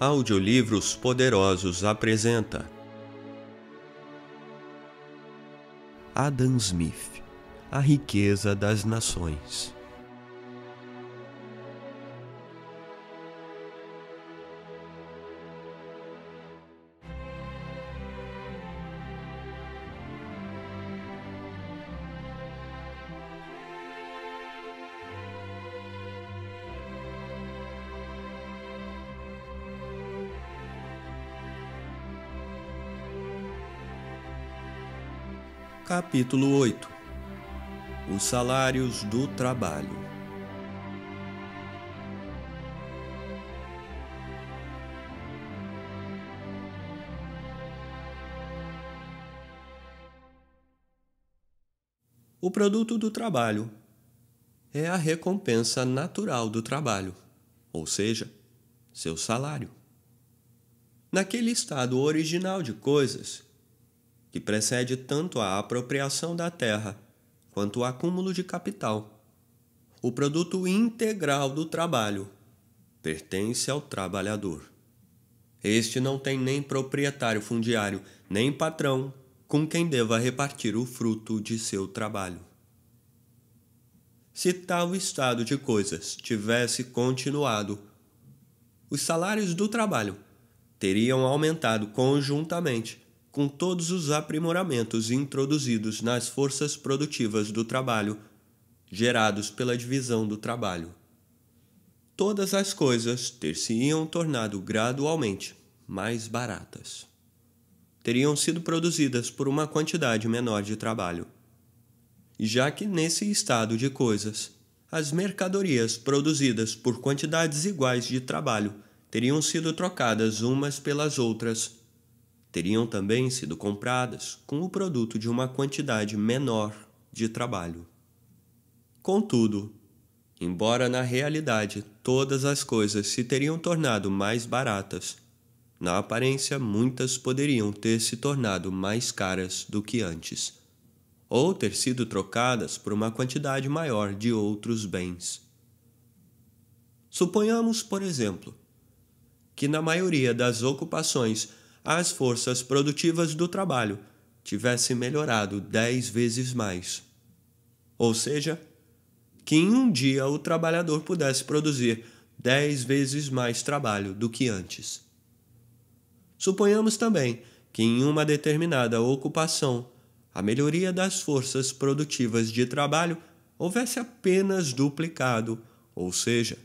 Audiolivros Poderosos apresenta Adam Smith, A Riqueza das Nações Capítulo 8 Os salários do trabalho. O produto do trabalho é a recompensa natural do trabalho, ou seja, seu salário. Naquele estado original de coisas, que precede tanto a apropriação da terra quanto o acúmulo de capital. O produto integral do trabalho pertence ao trabalhador. Este não tem nem proprietário fundiário, nem patrão com quem deva repartir o fruto de seu trabalho. Se tal estado de coisas tivesse continuado, os salários do trabalho teriam aumentado conjuntamente com todos os aprimoramentos introduzidos nas forças produtivas do trabalho, gerados pela divisão do trabalho. Todas as coisas ter-se-iam tornado gradualmente mais baratas. Teriam sido produzidas por uma quantidade menor de trabalho. E já que nesse estado de coisas, as mercadorias produzidas por quantidades iguais de trabalho teriam sido trocadas umas pelas outras teriam também sido compradas com o produto de uma quantidade menor de trabalho. Contudo, embora na realidade todas as coisas se teriam tornado mais baratas, na aparência muitas poderiam ter se tornado mais caras do que antes, ou ter sido trocadas por uma quantidade maior de outros bens. Suponhamos, por exemplo, que na maioria das ocupações as forças produtivas do trabalho tivessem melhorado dez vezes mais. Ou seja, que em um dia o trabalhador pudesse produzir dez vezes mais trabalho do que antes. Suponhamos também que em uma determinada ocupação a melhoria das forças produtivas de trabalho houvesse apenas duplicado, ou seja,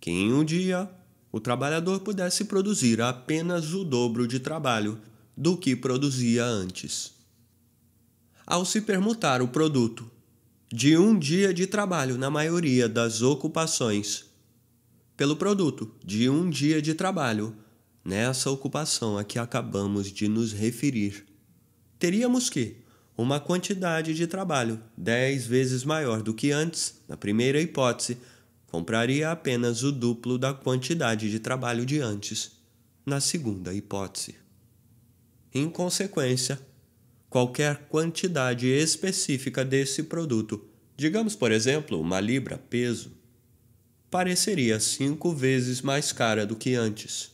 que em um dia o trabalhador pudesse produzir apenas o dobro de trabalho do que produzia antes. Ao se permutar o produto de um dia de trabalho na maioria das ocupações pelo produto de um dia de trabalho nessa ocupação a que acabamos de nos referir, teríamos que uma quantidade de trabalho 10 vezes maior do que antes, na primeira hipótese, compraria apenas o duplo da quantidade de trabalho de antes, na segunda hipótese. Em consequência, qualquer quantidade específica desse produto, digamos por exemplo uma libra peso, pareceria cinco vezes mais cara do que antes.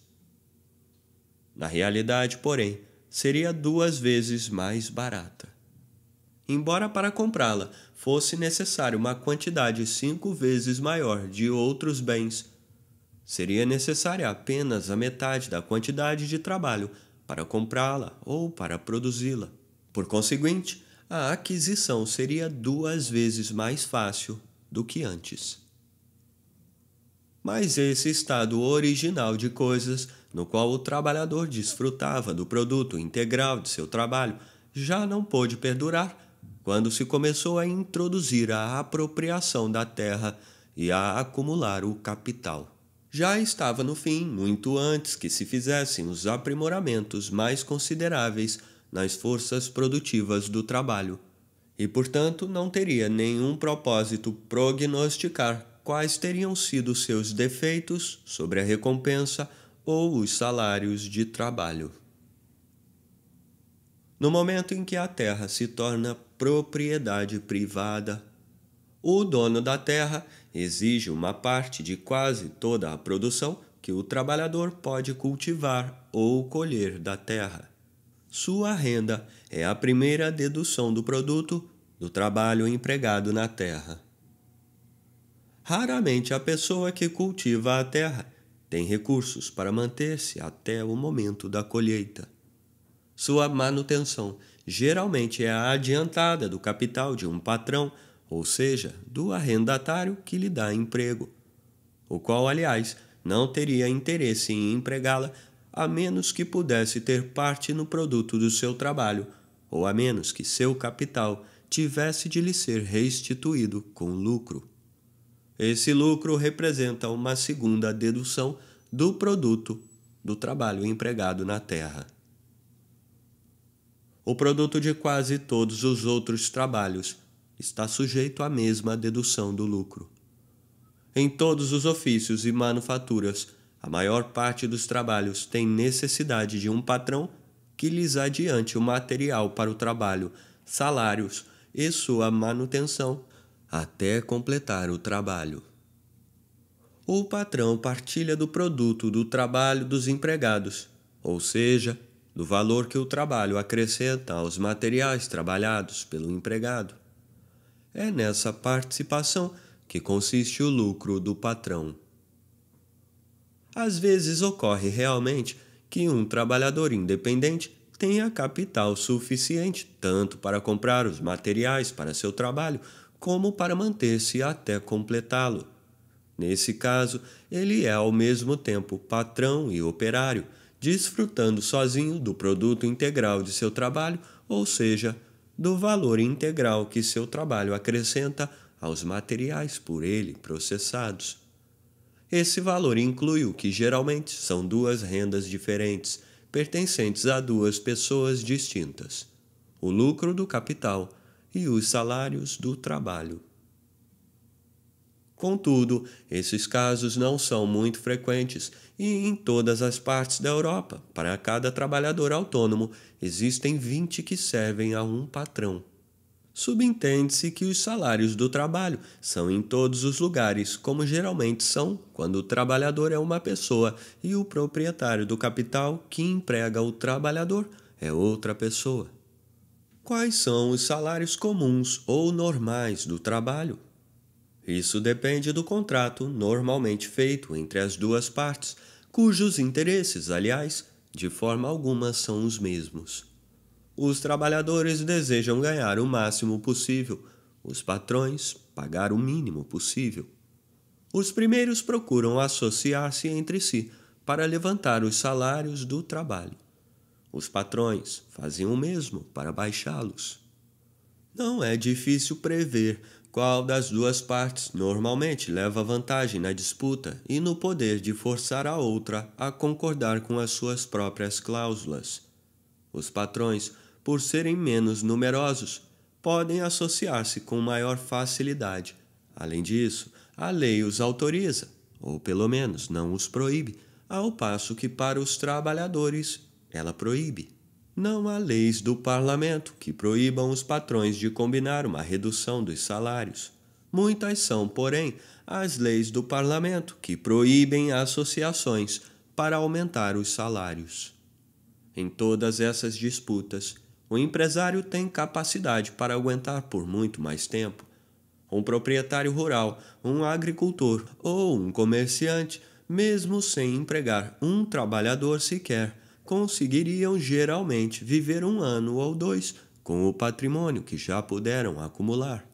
Na realidade, porém, seria duas vezes mais barata. Embora para comprá-la fosse necessário uma quantidade cinco vezes maior de outros bens, seria necessária apenas a metade da quantidade de trabalho para comprá-la ou para produzi-la. Por conseguinte, a aquisição seria duas vezes mais fácil do que antes. Mas esse estado original de coisas, no qual o trabalhador desfrutava do produto integral de seu trabalho, já não pôde perdurar quando se começou a introduzir a apropriação da terra e a acumular o capital. Já estava no fim, muito antes que se fizessem os aprimoramentos mais consideráveis nas forças produtivas do trabalho, e portanto não teria nenhum propósito prognosticar quais teriam sido seus defeitos sobre a recompensa ou os salários de trabalho. No momento em que a Terra se torna propriedade privada. O dono da terra exige uma parte de quase toda a produção que o trabalhador pode cultivar ou colher da terra. Sua renda é a primeira dedução do produto do trabalho empregado na terra. Raramente a pessoa que cultiva a terra tem recursos para manter-se até o momento da colheita. Sua manutenção geralmente é a adiantada do capital de um patrão, ou seja, do arrendatário que lhe dá emprego, o qual, aliás, não teria interesse em empregá-la a menos que pudesse ter parte no produto do seu trabalho, ou a menos que seu capital tivesse de lhe ser restituído com lucro. Esse lucro representa uma segunda dedução do produto do trabalho empregado na terra o produto de quase todos os outros trabalhos está sujeito à mesma dedução do lucro. Em todos os ofícios e manufaturas, a maior parte dos trabalhos tem necessidade de um patrão que lhes adiante o material para o trabalho, salários e sua manutenção, até completar o trabalho. O patrão partilha do produto do trabalho dos empregados, ou seja, do valor que o trabalho acrescenta aos materiais trabalhados pelo empregado. É nessa participação que consiste o lucro do patrão. Às vezes ocorre realmente que um trabalhador independente tenha capital suficiente tanto para comprar os materiais para seu trabalho como para manter-se até completá-lo. Nesse caso, ele é ao mesmo tempo patrão e operário desfrutando sozinho do produto integral de seu trabalho, ou seja, do valor integral que seu trabalho acrescenta aos materiais por ele processados. Esse valor inclui o que geralmente são duas rendas diferentes, pertencentes a duas pessoas distintas: o lucro do capital e os salários do trabalho. Contudo, esses casos não são muito frequentes e em todas as partes da Europa. Para cada trabalhador autônomo, existem 20 que servem a um patrão. Subentende-se que os salários do trabalho são em todos os lugares, como geralmente são quando o trabalhador é uma pessoa e o proprietário do capital que emprega o trabalhador é outra pessoa. Quais são os salários comuns ou normais do trabalho? Isso depende do contrato normalmente feito entre as duas partes, cujos interesses, aliás, de forma alguma são os mesmos. Os trabalhadores desejam ganhar o máximo possível, os patrões pagar o mínimo possível. Os primeiros procuram associar-se entre si para levantar os salários do trabalho. Os patrões fazem o mesmo para baixá-los. Não é difícil prever qual das duas partes normalmente leva vantagem na disputa e no poder de forçar a outra a concordar com as suas próprias cláusulas. Os patrões, por serem menos numerosos, podem associar-se com maior facilidade. Além disso, a lei os autoriza, ou pelo menos não os proíbe, ao passo que para os trabalhadores ela proíbe. Não há leis do parlamento que proíbam os patrões de combinar uma redução dos salários. Muitas são, porém, as leis do parlamento que proíbem associações para aumentar os salários. Em todas essas disputas, o empresário tem capacidade para aguentar por muito mais tempo. Um proprietário rural, um agricultor ou um comerciante, mesmo sem empregar um trabalhador sequer, conseguiriam geralmente viver um ano ou dois com o patrimônio que já puderam acumular.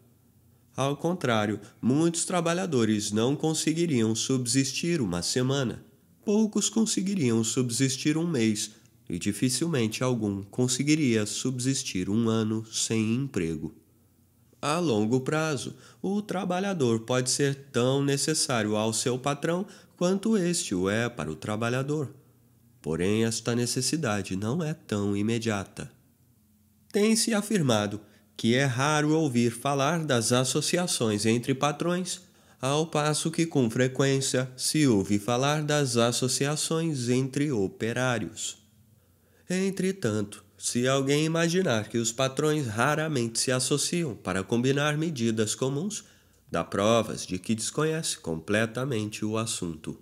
Ao contrário, muitos trabalhadores não conseguiriam subsistir uma semana, poucos conseguiriam subsistir um mês e dificilmente algum conseguiria subsistir um ano sem emprego. A longo prazo, o trabalhador pode ser tão necessário ao seu patrão quanto este o é para o trabalhador. Porém, esta necessidade não é tão imediata. Tem-se afirmado que é raro ouvir falar das associações entre patrões, ao passo que com frequência se ouve falar das associações entre operários. Entretanto, se alguém imaginar que os patrões raramente se associam para combinar medidas comuns, dá provas de que desconhece completamente o assunto.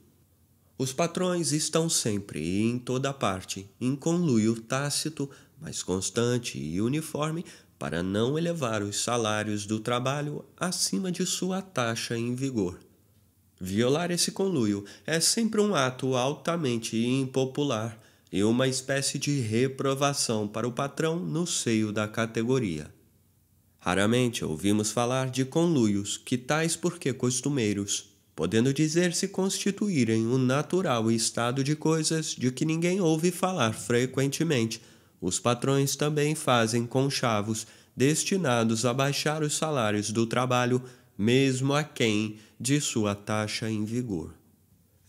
Os patrões estão sempre e em toda parte, em conluio tácito, mas constante e uniforme, para não elevar os salários do trabalho acima de sua taxa em vigor. Violar esse conluio é sempre um ato altamente impopular e uma espécie de reprovação para o patrão no seio da categoria. Raramente ouvimos falar de conluios, que tais porque costumeiros, podendo dizer se constituírem um natural estado de coisas de que ninguém ouve falar frequentemente, os patrões também fazem conchavos destinados a baixar os salários do trabalho, mesmo a quem de sua taxa em vigor.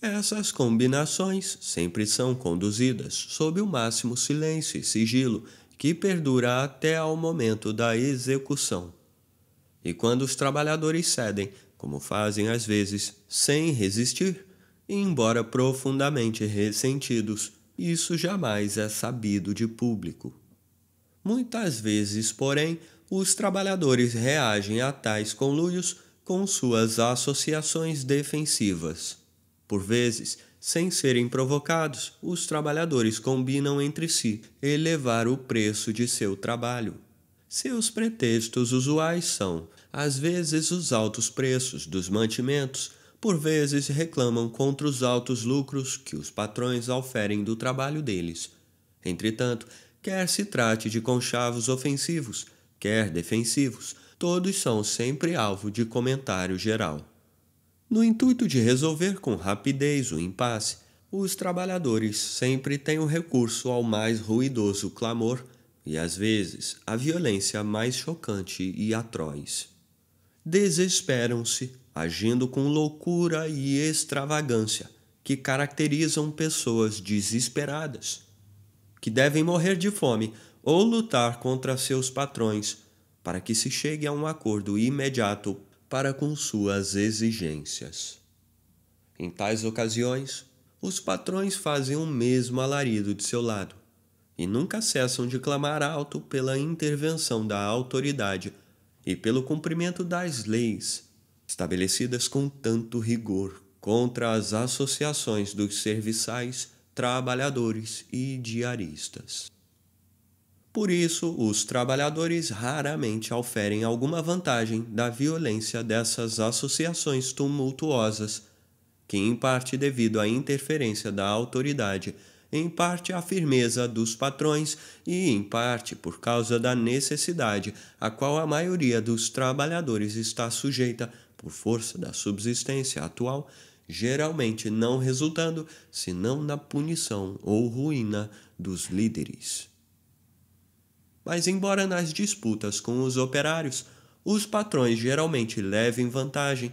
Essas combinações sempre são conduzidas sob o máximo silêncio e sigilo que perdura até ao momento da execução. E quando os trabalhadores cedem como fazem às vezes, sem resistir, e embora profundamente ressentidos, isso jamais é sabido de público. Muitas vezes, porém, os trabalhadores reagem a tais conluios com suas associações defensivas. Por vezes, sem serem provocados, os trabalhadores combinam entre si elevar o preço de seu trabalho. Seus pretextos usuais são às vezes os altos preços dos mantimentos, por vezes reclamam contra os altos lucros que os patrões oferem do trabalho deles. Entretanto, quer se trate de conchavos ofensivos, quer defensivos, todos são sempre alvo de comentário geral. No intuito de resolver com rapidez o impasse, os trabalhadores sempre têm o recurso ao mais ruidoso clamor e às vezes a violência mais chocante e atroz desesperam-se, agindo com loucura e extravagância que caracterizam pessoas desesperadas, que devem morrer de fome ou lutar contra seus patrões para que se chegue a um acordo imediato para com suas exigências. Em tais ocasiões, os patrões fazem o mesmo alarido de seu lado e nunca cessam de clamar alto pela intervenção da autoridade e pelo cumprimento das leis estabelecidas com tanto rigor contra as associações dos serviçais, trabalhadores e diaristas. Por isso, os trabalhadores raramente oferem alguma vantagem da violência dessas associações tumultuosas, que em parte devido à interferência da autoridade em parte à firmeza dos patrões e em parte por causa da necessidade a qual a maioria dos trabalhadores está sujeita por força da subsistência atual, geralmente não resultando senão na punição ou ruína dos líderes. Mas, embora nas disputas com os operários, os patrões geralmente levem vantagem,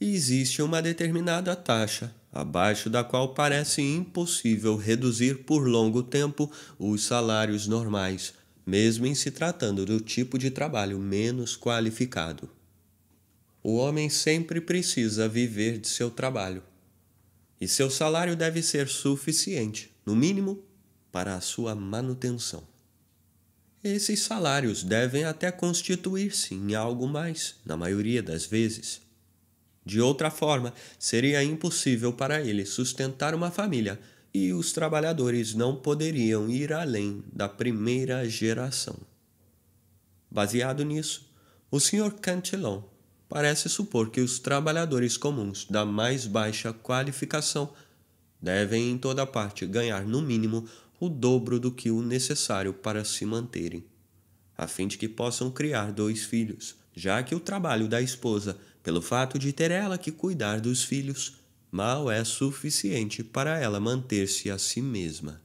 e existe uma determinada taxa abaixo da qual parece impossível reduzir por longo tempo os salários normais, mesmo em se tratando do tipo de trabalho menos qualificado. O homem sempre precisa viver de seu trabalho. E seu salário deve ser suficiente, no mínimo, para a sua manutenção. Esses salários devem até constituir-se em algo mais, na maioria das vezes de outra forma, seria impossível para ele sustentar uma família e os trabalhadores não poderiam ir além da primeira geração. Baseado nisso, o Sr. Cantillon parece supor que os trabalhadores comuns da mais baixa qualificação devem em toda parte ganhar no mínimo o dobro do que o necessário para se manterem, a fim de que possam criar dois filhos, já que o trabalho da esposa pelo fato de ter ela que cuidar dos filhos, mal é suficiente para ela manter-se a si mesma.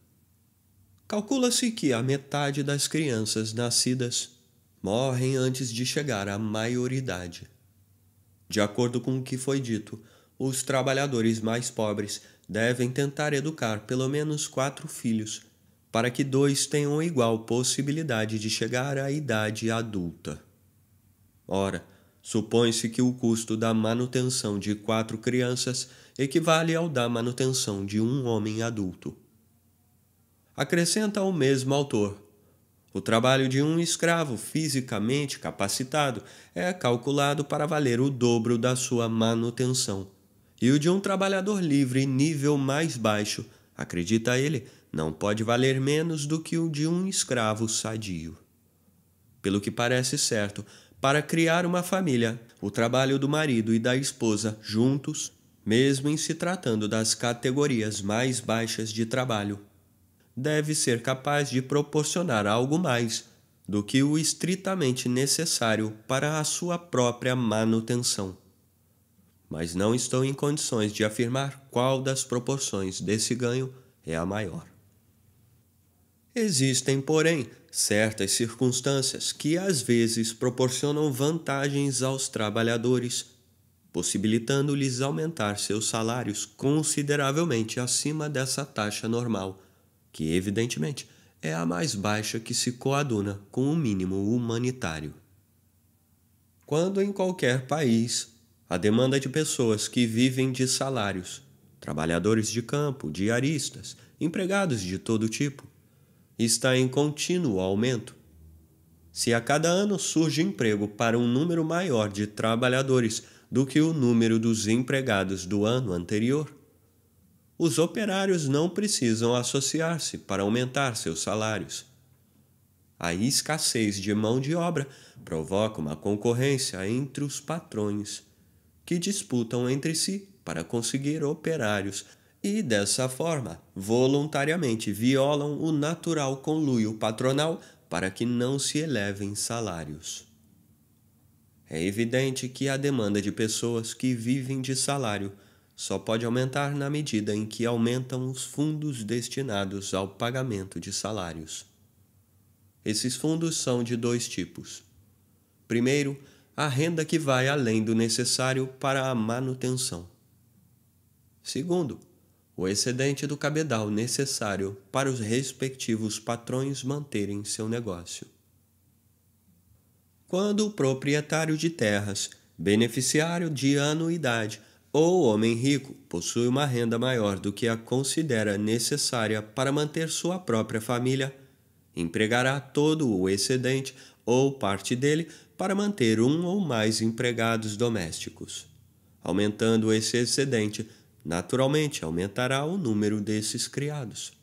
Calcula-se que a metade das crianças nascidas morrem antes de chegar à maioridade. De acordo com o que foi dito, os trabalhadores mais pobres devem tentar educar pelo menos quatro filhos, para que dois tenham igual possibilidade de chegar à idade adulta. Ora, Supõe-se que o custo da manutenção de quatro crianças equivale ao da manutenção de um homem adulto. Acrescenta o mesmo autor. O trabalho de um escravo fisicamente capacitado é calculado para valer o dobro da sua manutenção, e o de um trabalhador livre nível mais baixo, acredita ele, não pode valer menos do que o de um escravo sadio. Pelo que parece certo, para criar uma família, o trabalho do marido e da esposa juntos, mesmo em se tratando das categorias mais baixas de trabalho, deve ser capaz de proporcionar algo mais do que o estritamente necessário para a sua própria manutenção. Mas não estou em condições de afirmar qual das proporções desse ganho é a maior. Existem, porém, certas circunstâncias que às vezes proporcionam vantagens aos trabalhadores, possibilitando-lhes aumentar seus salários consideravelmente acima dessa taxa normal, que evidentemente é a mais baixa que se coaduna com o mínimo humanitário. Quando em qualquer país a demanda de pessoas que vivem de salários, trabalhadores de campo, diaristas, empregados de todo tipo, está em contínuo aumento. Se a cada ano surge emprego para um número maior de trabalhadores do que o número dos empregados do ano anterior, os operários não precisam associar-se para aumentar seus salários. A escassez de mão de obra provoca uma concorrência entre os patrões, que disputam entre si para conseguir operários e, dessa forma, voluntariamente violam o natural conluio patronal para que não se elevem salários. É evidente que a demanda de pessoas que vivem de salário só pode aumentar na medida em que aumentam os fundos destinados ao pagamento de salários. Esses fundos são de dois tipos. Primeiro, a renda que vai além do necessário para a manutenção. Segundo, o excedente do cabedal necessário para os respectivos patrões manterem seu negócio. Quando o proprietário de terras, beneficiário de anuidade ou homem rico possui uma renda maior do que a considera necessária para manter sua própria família, empregará todo o excedente ou parte dele para manter um ou mais empregados domésticos. Aumentando esse excedente, naturalmente aumentará o número desses criados.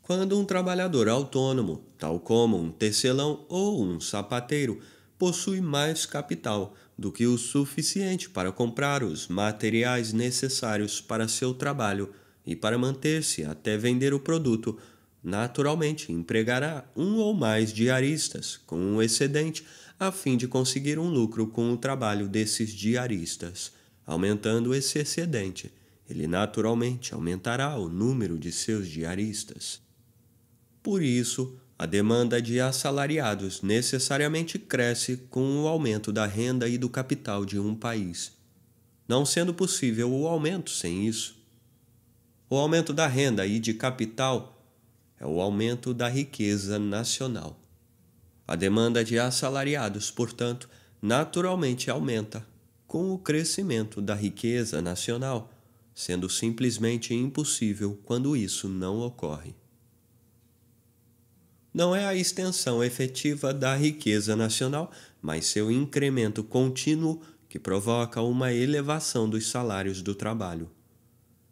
Quando um trabalhador autônomo, tal como um tecelão ou um sapateiro, possui mais capital do que o suficiente para comprar os materiais necessários para seu trabalho e para manter-se até vender o produto, naturalmente empregará um ou mais diaristas com um excedente a fim de conseguir um lucro com o trabalho desses diaristas, aumentando esse excedente ele naturalmente aumentará o número de seus diaristas. Por isso, a demanda de assalariados necessariamente cresce com o aumento da renda e do capital de um país, não sendo possível o aumento sem isso. O aumento da renda e de capital é o aumento da riqueza nacional. A demanda de assalariados, portanto, naturalmente aumenta com o crescimento da riqueza nacional sendo simplesmente impossível quando isso não ocorre. Não é a extensão efetiva da riqueza nacional, mas seu incremento contínuo que provoca uma elevação dos salários do trabalho.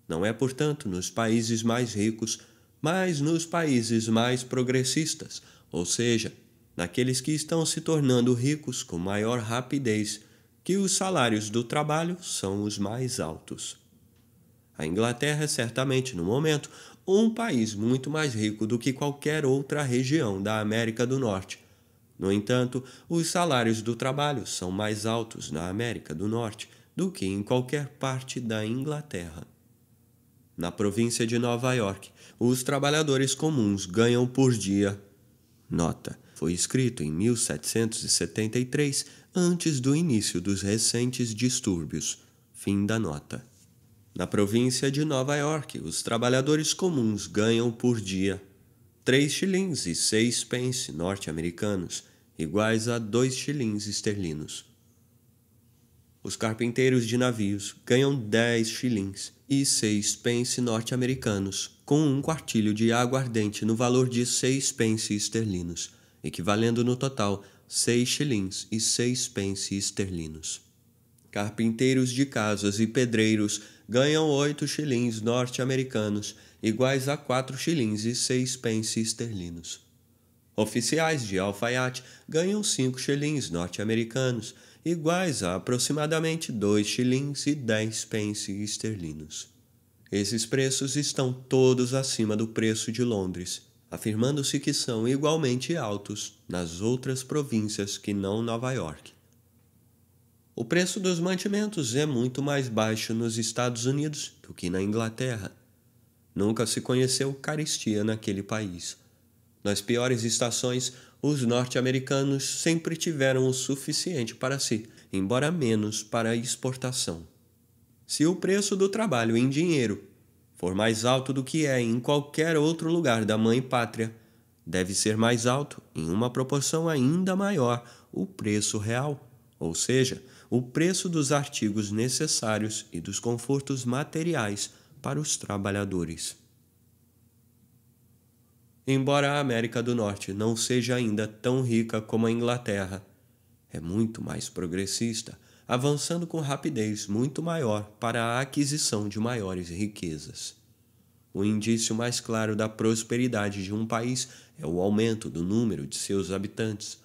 Não é, portanto, nos países mais ricos, mas nos países mais progressistas, ou seja, naqueles que estão se tornando ricos com maior rapidez, que os salários do trabalho são os mais altos. A Inglaterra é certamente, no momento, um país muito mais rico do que qualquer outra região da América do Norte. No entanto, os salários do trabalho são mais altos na América do Norte do que em qualquer parte da Inglaterra. Na província de Nova York, os trabalhadores comuns ganham por dia. Nota: foi escrito em 1773, antes do início dos recentes distúrbios. Fim da nota. Na província de Nova York, os trabalhadores comuns ganham por dia 3 shillings e 6 pence norte-americanos, iguais a 2 shillings esterlinos. Os carpinteiros de navios ganham 10 shillings e 6 pence norte-americanos, com um quartilho de aguardente no valor de 6 pence esterlinos, equivalendo no total 6 shillings e 6 pence esterlinos. Carpinteiros de casas e pedreiros ganham oito shillings norte-americanos, iguais a quatro shillings e seis pence esterlinos. Oficiais de alfaiate ganham cinco shillings norte-americanos, iguais a aproximadamente dois shillings e dez pence esterlinos. Esses preços estão todos acima do preço de Londres, afirmando-se que são igualmente altos nas outras províncias que não Nova York. O preço dos mantimentos é muito mais baixo nos Estados Unidos do que na Inglaterra. Nunca se conheceu caristia naquele país. Nas piores estações, os norte-americanos sempre tiveram o suficiente para si, embora menos para exportação. Se o preço do trabalho em dinheiro for mais alto do que é em qualquer outro lugar da mãe pátria, deve ser mais alto, em uma proporção ainda maior, o preço real, ou seja, o preço dos artigos necessários e dos confortos materiais para os trabalhadores. Embora a América do Norte não seja ainda tão rica como a Inglaterra, é muito mais progressista, avançando com rapidez muito maior para a aquisição de maiores riquezas. O indício mais claro da prosperidade de um país é o aumento do número de seus habitantes,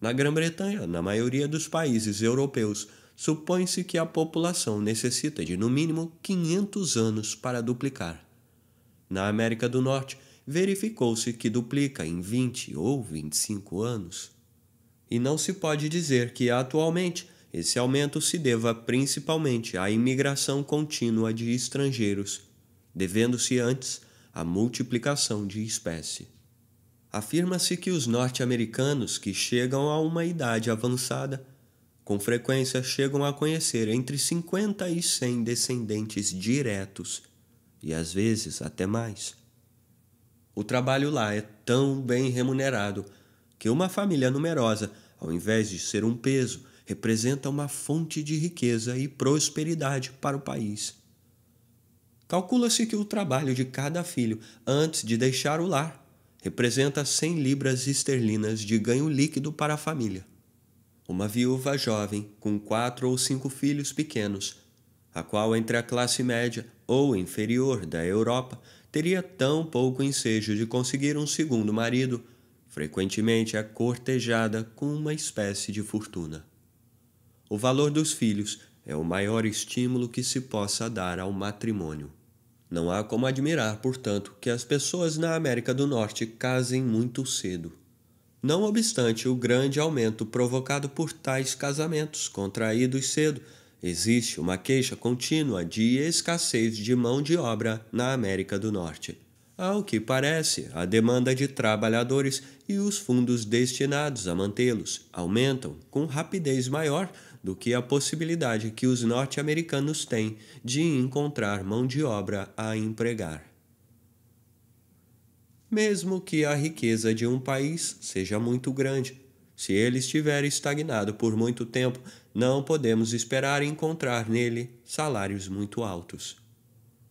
na Grã-Bretanha, na maioria dos países europeus, supõe-se que a população necessita de no mínimo 500 anos para duplicar. Na América do Norte, verificou-se que duplica em 20 ou 25 anos. E não se pode dizer que atualmente esse aumento se deva principalmente à imigração contínua de estrangeiros, devendo-se antes à multiplicação de espécie afirma-se que os norte-americanos que chegam a uma idade avançada com frequência chegam a conhecer entre 50 e 100 descendentes diretos, e às vezes até mais. O trabalho lá é tão bem remunerado que uma família numerosa, ao invés de ser um peso, representa uma fonte de riqueza e prosperidade para o país. Calcula-se que o trabalho de cada filho antes de deixar o lar representa 100 libras esterlinas de ganho líquido para a família. Uma viúva jovem com quatro ou cinco filhos pequenos, a qual entre a classe média ou inferior da Europa teria tão pouco ensejo de conseguir um segundo marido, frequentemente é cortejada com uma espécie de fortuna. O valor dos filhos é o maior estímulo que se possa dar ao matrimônio. Não há como admirar, portanto, que as pessoas na América do Norte casem muito cedo. Não obstante o grande aumento provocado por tais casamentos contraídos cedo, existe uma queixa contínua de escassez de mão de obra na América do Norte. Ao que parece, a demanda de trabalhadores e os fundos destinados a mantê-los aumentam com rapidez maior do que a possibilidade que os norte-americanos têm de encontrar mão de obra a empregar. Mesmo que a riqueza de um país seja muito grande, se ele estiver estagnado por muito tempo, não podemos esperar encontrar nele salários muito altos.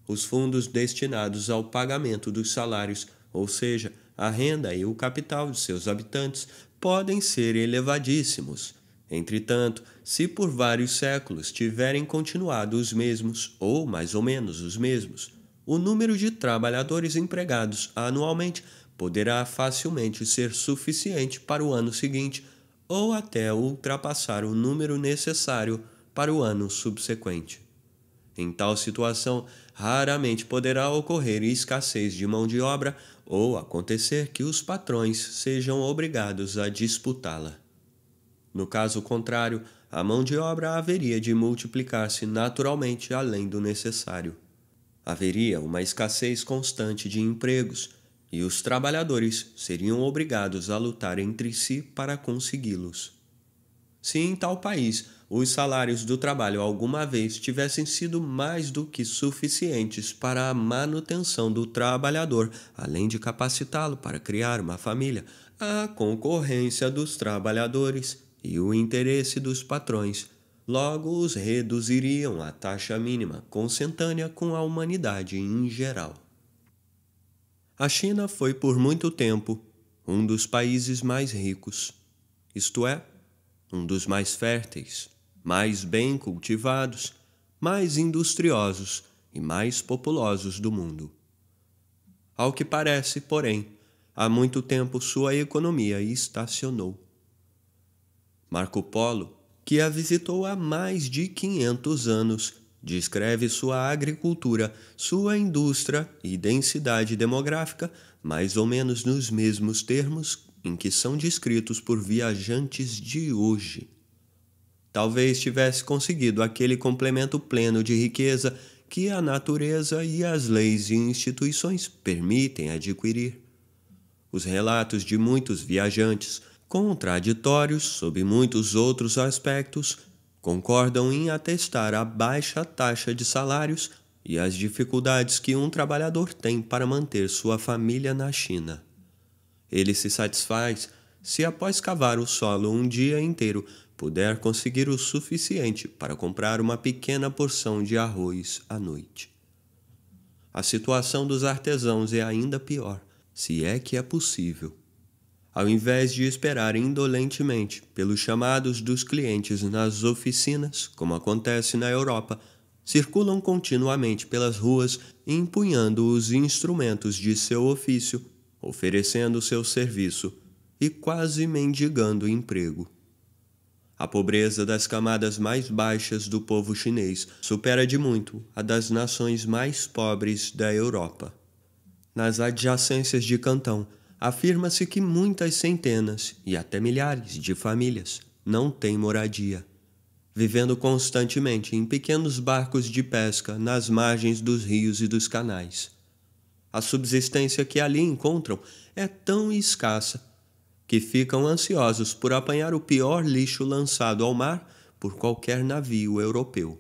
Os fundos destinados ao pagamento dos salários, ou seja, a renda e o capital de seus habitantes, podem ser elevadíssimos. Entretanto, se por vários séculos tiverem continuado os mesmos, ou mais ou menos os mesmos, o número de trabalhadores empregados anualmente poderá facilmente ser suficiente para o ano seguinte ou até ultrapassar o número necessário para o ano subsequente. Em tal situação, raramente poderá ocorrer escassez de mão de obra ou acontecer que os patrões sejam obrigados a disputá-la. No caso contrário, a mão de obra haveria de multiplicar-se naturalmente além do necessário. Haveria uma escassez constante de empregos e os trabalhadores seriam obrigados a lutar entre si para consegui-los. Se em tal país os salários do trabalho alguma vez tivessem sido mais do que suficientes para a manutenção do trabalhador, além de capacitá-lo para criar uma família, a concorrência dos trabalhadores e o interesse dos patrões, logo os reduziriam à taxa mínima, consentânea com a humanidade em geral. A China foi por muito tempo um dos países mais ricos, isto é, um dos mais férteis, mais bem cultivados, mais industriosos e mais populosos do mundo. Ao que parece, porém, há muito tempo sua economia estacionou. Marco Polo, que a visitou há mais de 500 anos, descreve sua agricultura, sua indústria e densidade demográfica mais ou menos nos mesmos termos em que são descritos por viajantes de hoje. Talvez tivesse conseguido aquele complemento pleno de riqueza que a natureza e as leis e instituições permitem adquirir. Os relatos de muitos viajantes contraditórios sob muitos outros aspectos, concordam em atestar a baixa taxa de salários e as dificuldades que um trabalhador tem para manter sua família na China. Ele se satisfaz se, após cavar o solo um dia inteiro, puder conseguir o suficiente para comprar uma pequena porção de arroz à noite. A situação dos artesãos é ainda pior, se é que é possível ao invés de esperar indolentemente pelos chamados dos clientes nas oficinas, como acontece na Europa, circulam continuamente pelas ruas empunhando os instrumentos de seu ofício, oferecendo seu serviço e quase mendigando emprego. A pobreza das camadas mais baixas do povo chinês supera de muito a das nações mais pobres da Europa. Nas adjacências de Cantão, afirma-se que muitas centenas e até milhares de famílias não têm moradia, vivendo constantemente em pequenos barcos de pesca nas margens dos rios e dos canais. A subsistência que ali encontram é tão escassa que ficam ansiosos por apanhar o pior lixo lançado ao mar por qualquer navio europeu.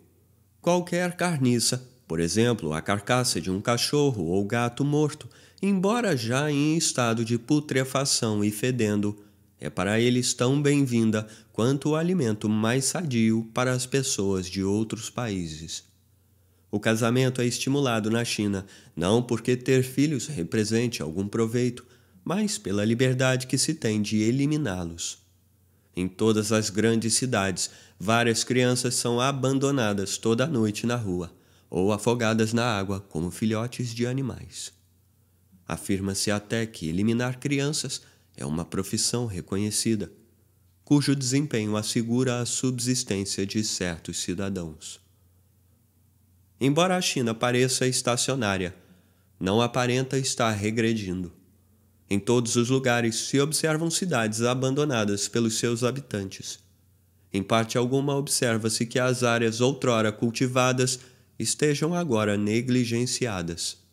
Qualquer carniça, por exemplo, a carcaça de um cachorro ou gato morto, embora já em estado de putrefação e fedendo, é para eles tão bem-vinda quanto o alimento mais sadio para as pessoas de outros países. O casamento é estimulado na China não porque ter filhos represente algum proveito, mas pela liberdade que se tem de eliminá-los. Em todas as grandes cidades, várias crianças são abandonadas toda noite na rua ou afogadas na água como filhotes de animais. Afirma-se até que eliminar crianças é uma profissão reconhecida, cujo desempenho assegura a subsistência de certos cidadãos. Embora a China pareça estacionária, não aparenta estar regredindo. Em todos os lugares se observam cidades abandonadas pelos seus habitantes. Em parte alguma, observa-se que as áreas outrora cultivadas estejam agora negligenciadas.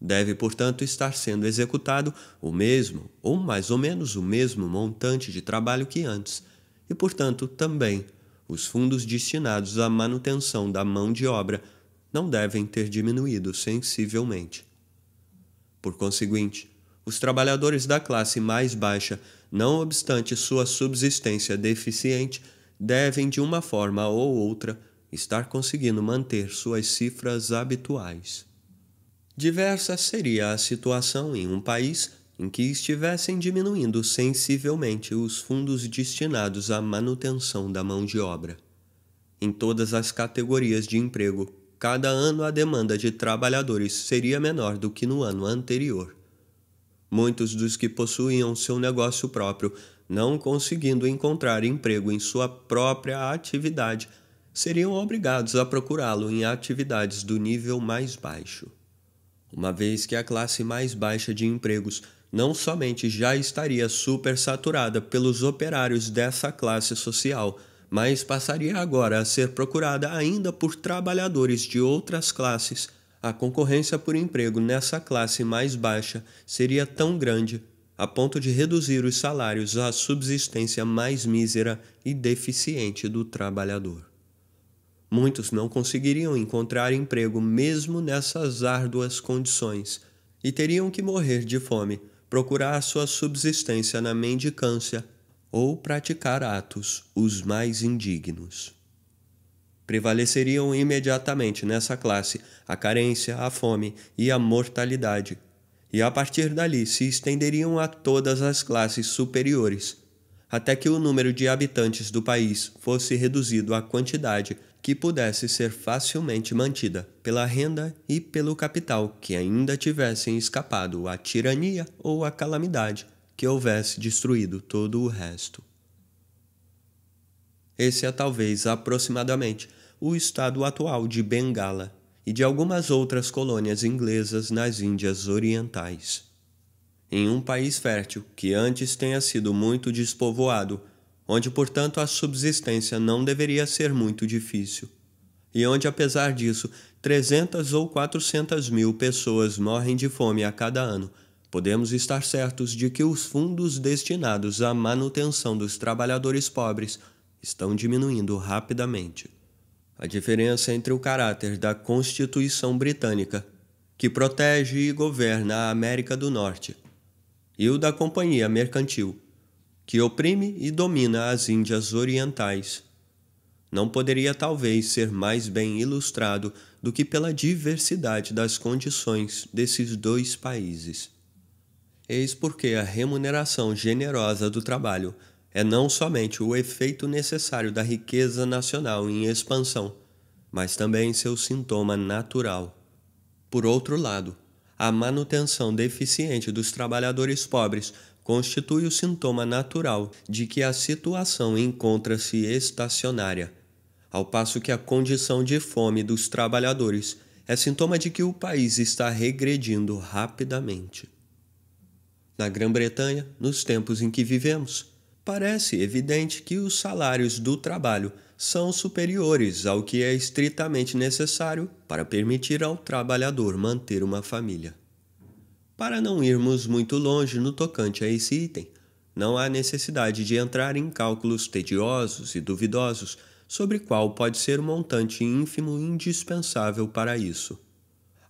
Deve, portanto, estar sendo executado o mesmo ou mais ou menos o mesmo montante de trabalho que antes, e, portanto, também os fundos destinados à manutenção da mão de obra não devem ter diminuído sensivelmente. Por conseguinte, os trabalhadores da classe mais baixa, não obstante sua subsistência deficiente, devem, de uma forma ou outra, estar conseguindo manter suas cifras habituais. Diversa seria a situação em um país em que estivessem diminuindo sensivelmente os fundos destinados à manutenção da mão de obra. Em todas as categorias de emprego, cada ano a demanda de trabalhadores seria menor do que no ano anterior. Muitos dos que possuíam seu negócio próprio, não conseguindo encontrar emprego em sua própria atividade, seriam obrigados a procurá-lo em atividades do nível mais baixo uma vez que a classe mais baixa de empregos não somente já estaria supersaturada pelos operários dessa classe social, mas passaria agora a ser procurada ainda por trabalhadores de outras classes. A concorrência por emprego nessa classe mais baixa seria tão grande a ponto de reduzir os salários à subsistência mais mísera e deficiente do trabalhador. Muitos não conseguiriam encontrar emprego mesmo nessas árduas condições e teriam que morrer de fome, procurar sua subsistência na mendicância ou praticar atos os mais indignos. Prevaleceriam imediatamente nessa classe a carência, a fome e a mortalidade, e a partir dali se estenderiam a todas as classes superiores, até que o número de habitantes do país fosse reduzido à quantidade que pudesse ser facilmente mantida pela renda e pelo capital que ainda tivessem escapado à tirania ou à calamidade que houvesse destruído todo o resto. Esse é talvez aproximadamente o estado atual de Bengala e de algumas outras colônias inglesas nas Índias Orientais. Em um país fértil que antes tenha sido muito despovoado onde, portanto, a subsistência não deveria ser muito difícil, e onde, apesar disso, 300 ou 400 mil pessoas morrem de fome a cada ano, podemos estar certos de que os fundos destinados à manutenção dos trabalhadores pobres estão diminuindo rapidamente. A diferença entre o caráter da Constituição Britânica, que protege e governa a América do Norte, e o da Companhia Mercantil, que oprime e domina as Índias orientais. Não poderia talvez ser mais bem ilustrado do que pela diversidade das condições desses dois países. Eis porque a remuneração generosa do trabalho é não somente o efeito necessário da riqueza nacional em expansão, mas também seu sintoma natural. Por outro lado, a manutenção deficiente dos trabalhadores pobres constitui o sintoma natural de que a situação encontra-se estacionária, ao passo que a condição de fome dos trabalhadores é sintoma de que o país está regredindo rapidamente. Na Grã-Bretanha, nos tempos em que vivemos, parece evidente que os salários do trabalho são superiores ao que é estritamente necessário para permitir ao trabalhador manter uma família. Para não irmos muito longe no tocante a esse item, não há necessidade de entrar em cálculos tediosos e duvidosos sobre qual pode ser o montante ínfimo indispensável para isso.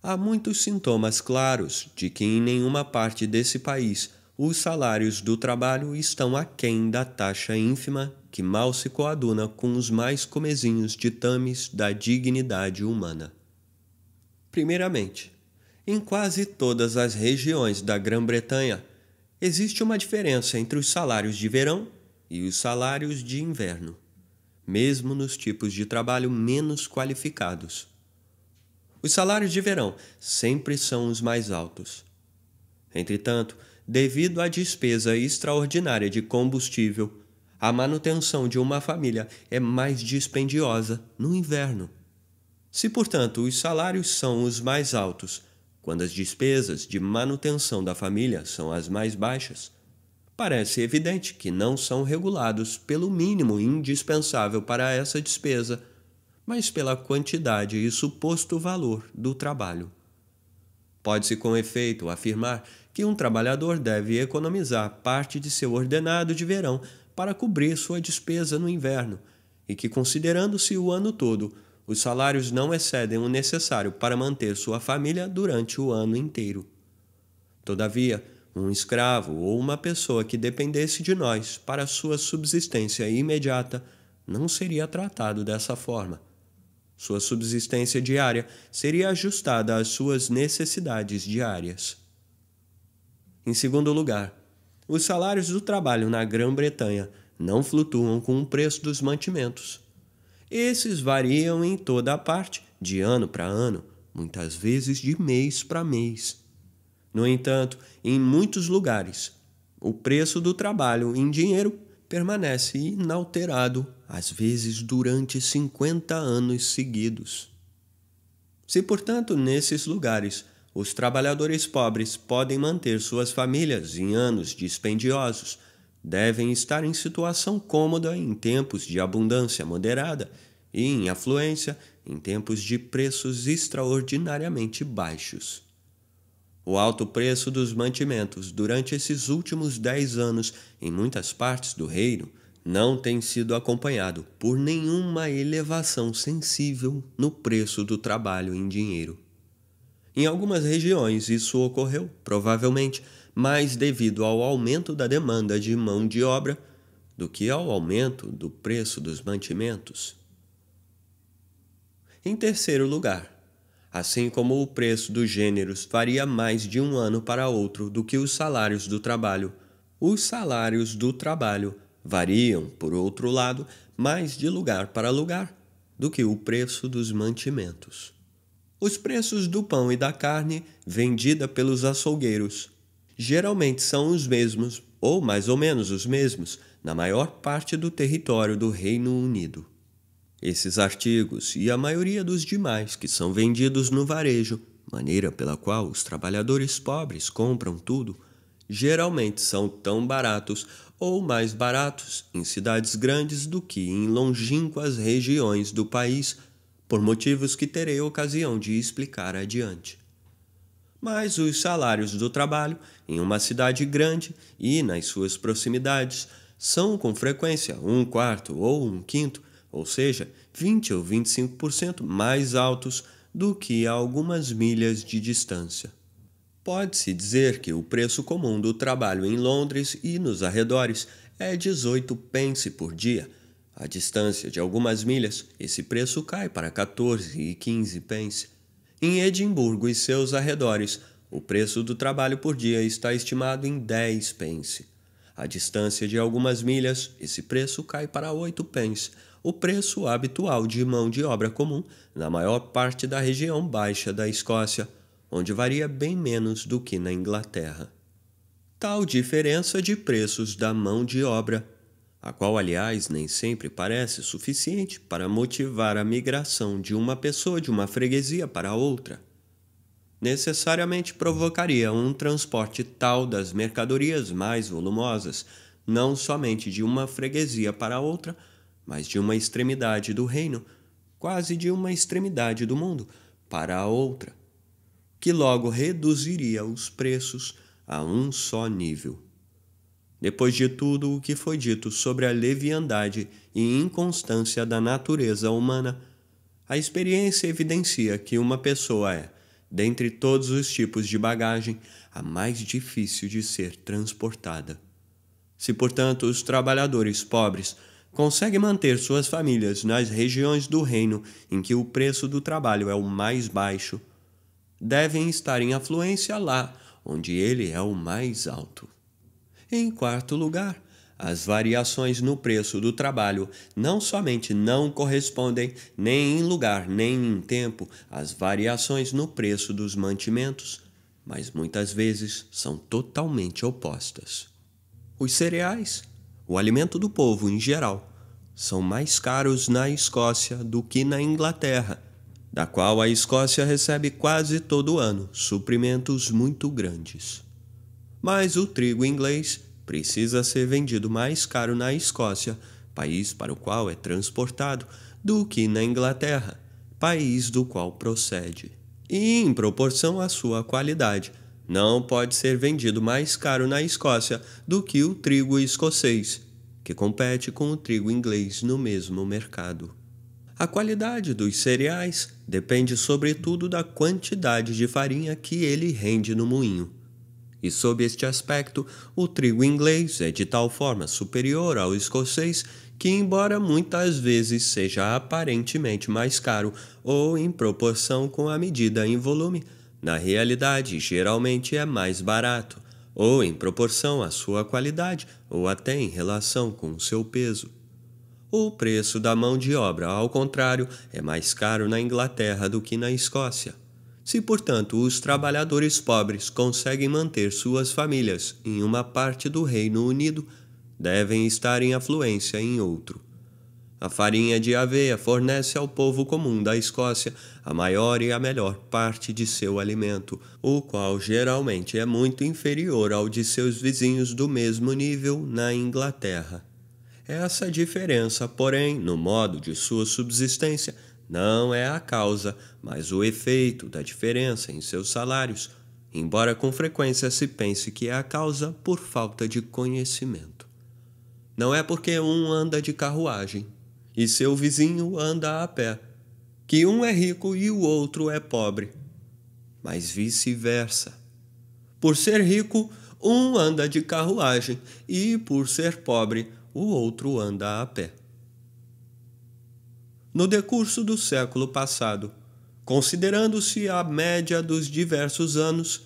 Há muitos sintomas claros de que em nenhuma parte desse país os salários do trabalho estão aquém da taxa ínfima que mal se coaduna com os mais comezinhos ditames da dignidade humana. Primeiramente, em quase todas as regiões da Grã-Bretanha, existe uma diferença entre os salários de verão e os salários de inverno, mesmo nos tipos de trabalho menos qualificados. Os salários de verão sempre são os mais altos. Entretanto, devido à despesa extraordinária de combustível, a manutenção de uma família é mais dispendiosa no inverno. Se, portanto, os salários são os mais altos quando as despesas de manutenção da família são as mais baixas, parece evidente que não são regulados pelo mínimo indispensável para essa despesa, mas pela quantidade e suposto valor do trabalho. Pode-se com efeito afirmar que um trabalhador deve economizar parte de seu ordenado de verão para cobrir sua despesa no inverno, e que, considerando-se o ano todo, os salários não excedem o necessário para manter sua família durante o ano inteiro. Todavia, um escravo ou uma pessoa que dependesse de nós para sua subsistência imediata não seria tratado dessa forma. Sua subsistência diária seria ajustada às suas necessidades diárias. Em segundo lugar, os salários do trabalho na Grã-Bretanha não flutuam com o preço dos mantimentos. Esses variam em toda a parte, de ano para ano, muitas vezes de mês para mês. No entanto, em muitos lugares, o preço do trabalho em dinheiro permanece inalterado, às vezes durante 50 anos seguidos. Se, portanto, nesses lugares os trabalhadores pobres podem manter suas famílias em anos dispendiosos, devem estar em situação cômoda em tempos de abundância moderada e em afluência em tempos de preços extraordinariamente baixos. O alto preço dos mantimentos durante esses últimos dez anos em muitas partes do reino não tem sido acompanhado por nenhuma elevação sensível no preço do trabalho em dinheiro. Em algumas regiões isso ocorreu, provavelmente, mais devido ao aumento da demanda de mão de obra do que ao aumento do preço dos mantimentos. Em terceiro lugar, assim como o preço dos gêneros varia mais de um ano para outro do que os salários do trabalho, os salários do trabalho variam, por outro lado, mais de lugar para lugar do que o preço dos mantimentos. Os preços do pão e da carne vendida pelos açougueiros geralmente são os mesmos, ou mais ou menos os mesmos, na maior parte do território do Reino Unido. Esses artigos e a maioria dos demais que são vendidos no varejo, maneira pela qual os trabalhadores pobres compram tudo, geralmente são tão baratos ou mais baratos em cidades grandes do que em longínquas regiões do país, por motivos que terei ocasião de explicar adiante mas os salários do trabalho em uma cidade grande e nas suas proximidades são com frequência um quarto ou um quinto, ou seja, 20 ou 25% mais altos do que a algumas milhas de distância. Pode-se dizer que o preço comum do trabalho em Londres e nos arredores é 18 pence por dia. A distância de algumas milhas, esse preço cai para 14 e 15 pence. Em Edimburgo e seus arredores, o preço do trabalho por dia está estimado em 10 pence. A distância de algumas milhas, esse preço cai para 8 pence, o preço habitual de mão de obra comum na maior parte da região baixa da Escócia, onde varia bem menos do que na Inglaterra. Tal diferença de preços da mão de obra a qual, aliás, nem sempre parece suficiente para motivar a migração de uma pessoa de uma freguesia para outra, necessariamente provocaria um transporte tal das mercadorias mais volumosas, não somente de uma freguesia para outra, mas de uma extremidade do reino, quase de uma extremidade do mundo, para a outra, que logo reduziria os preços a um só nível. Depois de tudo o que foi dito sobre a leviandade e inconstância da natureza humana, a experiência evidencia que uma pessoa é, dentre todos os tipos de bagagem, a mais difícil de ser transportada. Se, portanto, os trabalhadores pobres conseguem manter suas famílias nas regiões do reino em que o preço do trabalho é o mais baixo, devem estar em afluência lá onde ele é o mais alto. Em quarto lugar, as variações no preço do trabalho não somente não correspondem, nem em lugar nem em tempo, às variações no preço dos mantimentos, mas muitas vezes são totalmente opostas. Os cereais, o alimento do povo em geral, são mais caros na Escócia do que na Inglaterra, da qual a Escócia recebe quase todo ano suprimentos muito grandes mas o trigo inglês precisa ser vendido mais caro na Escócia, país para o qual é transportado, do que na Inglaterra, país do qual procede. E em proporção à sua qualidade, não pode ser vendido mais caro na Escócia do que o trigo escocês, que compete com o trigo inglês no mesmo mercado. A qualidade dos cereais depende sobretudo da quantidade de farinha que ele rende no moinho. E sob este aspecto, o trigo inglês é de tal forma superior ao escocês que, embora muitas vezes seja aparentemente mais caro ou em proporção com a medida em volume, na realidade geralmente é mais barato, ou em proporção à sua qualidade, ou até em relação com seu peso. O preço da mão de obra, ao contrário, é mais caro na Inglaterra do que na Escócia. Se, portanto, os trabalhadores pobres conseguem manter suas famílias em uma parte do Reino Unido, devem estar em afluência em outro. A farinha de aveia fornece ao povo comum da Escócia a maior e a melhor parte de seu alimento, o qual geralmente é muito inferior ao de seus vizinhos do mesmo nível na Inglaterra. Essa diferença, porém, no modo de sua subsistência, não é a causa, mas o efeito da diferença em seus salários, embora com frequência se pense que é a causa por falta de conhecimento. Não é porque um anda de carruagem e seu vizinho anda a pé, que um é rico e o outro é pobre, mas vice-versa. Por ser rico, um anda de carruagem e, por ser pobre, o outro anda a pé no decurso do século passado, considerando-se a média dos diversos anos,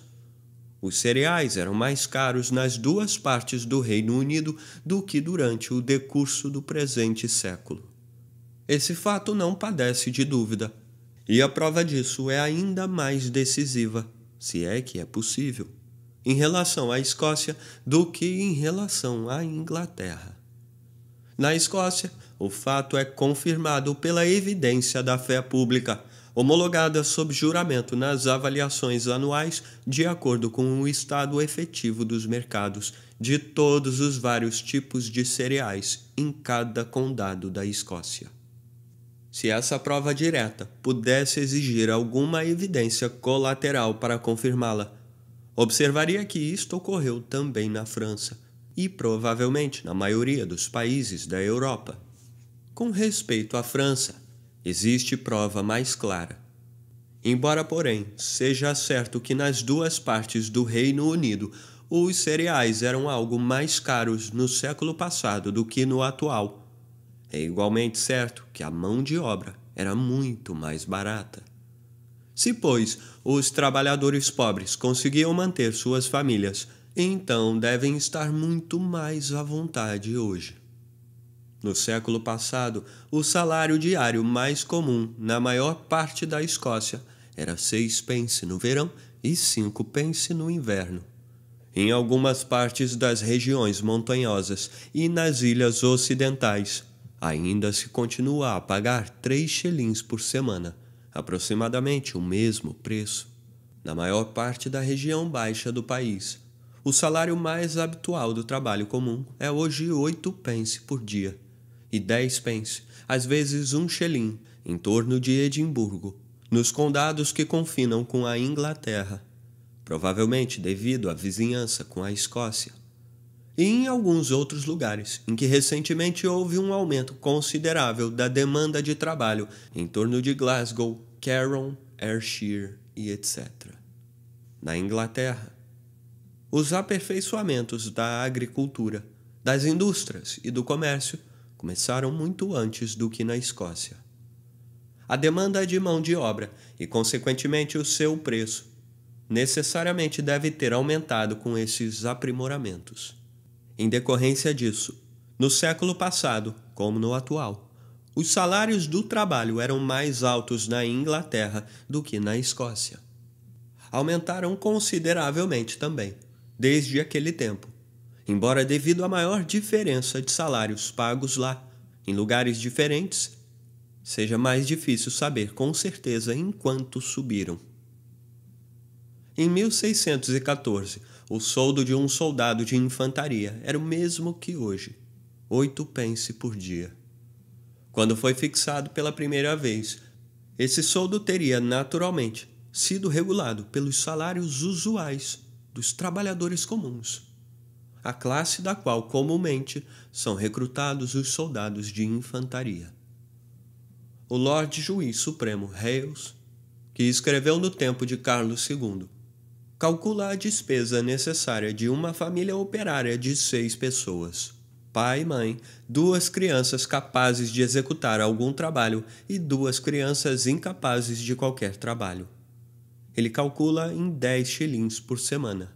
os cereais eram mais caros nas duas partes do Reino Unido do que durante o decurso do presente século. Esse fato não padece de dúvida, e a prova disso é ainda mais decisiva, se é que é possível, em relação à Escócia do que em relação à Inglaterra. Na Escócia, o fato é confirmado pela evidência da fé pública, homologada sob juramento nas avaliações anuais, de acordo com o estado efetivo dos mercados de todos os vários tipos de cereais em cada condado da Escócia. Se essa prova direta pudesse exigir alguma evidência colateral para confirmá-la, observaria que isto ocorreu também na França e provavelmente na maioria dos países da Europa. Com respeito à França, existe prova mais clara. Embora, porém, seja certo que nas duas partes do Reino Unido os cereais eram algo mais caros no século passado do que no atual, é igualmente certo que a mão de obra era muito mais barata. Se, pois, os trabalhadores pobres conseguiam manter suas famílias então devem estar muito mais à vontade hoje. No século passado, o salário diário mais comum na maior parte da Escócia era seis pence no verão e cinco pence no inverno. Em algumas partes das regiões montanhosas e nas ilhas ocidentais, ainda se continua a pagar três shillings por semana, aproximadamente o mesmo preço. Na maior parte da região baixa do país, o salário mais habitual do trabalho comum é hoje oito pence por dia e dez pence, às vezes um shilling, em torno de Edimburgo, nos condados que confinam com a Inglaterra, provavelmente devido à vizinhança com a Escócia, e em alguns outros lugares em que recentemente houve um aumento considerável da demanda de trabalho em torno de Glasgow, Caron, Ayrshire e etc. Na Inglaterra, os aperfeiçoamentos da agricultura, das indústrias e do comércio começaram muito antes do que na Escócia. A demanda é de mão de obra e, consequentemente, o seu preço necessariamente deve ter aumentado com esses aprimoramentos. Em decorrência disso, no século passado, como no atual, os salários do trabalho eram mais altos na Inglaterra do que na Escócia. Aumentaram consideravelmente também desde aquele tempo, embora devido à maior diferença de salários pagos lá, em lugares diferentes, seja mais difícil saber com certeza em quanto subiram. Em 1614, o soldo de um soldado de infantaria era o mesmo que hoje, oito pence por dia. Quando foi fixado pela primeira vez, esse soldo teria naturalmente sido regulado pelos salários usuais dos trabalhadores comuns, a classe da qual comumente são recrutados os soldados de infantaria. O Lorde Juiz Supremo Hales, que escreveu no tempo de Carlos II, calcula a despesa necessária de uma família operária de seis pessoas pai e mãe, duas crianças capazes de executar algum trabalho e duas crianças incapazes de qualquer trabalho ele calcula em 10 shillings por semana,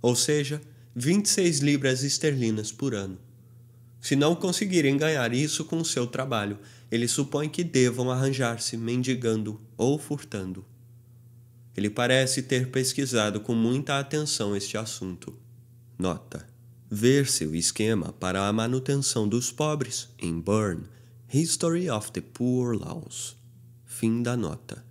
ou seja, 26 libras esterlinas por ano. Se não conseguirem ganhar isso com o seu trabalho, ele supõe que devam arranjar-se mendigando ou furtando. Ele parece ter pesquisado com muita atenção este assunto. Nota: ver seu esquema para a manutenção dos pobres em Burn, History of the Poor Laws. Fim da nota.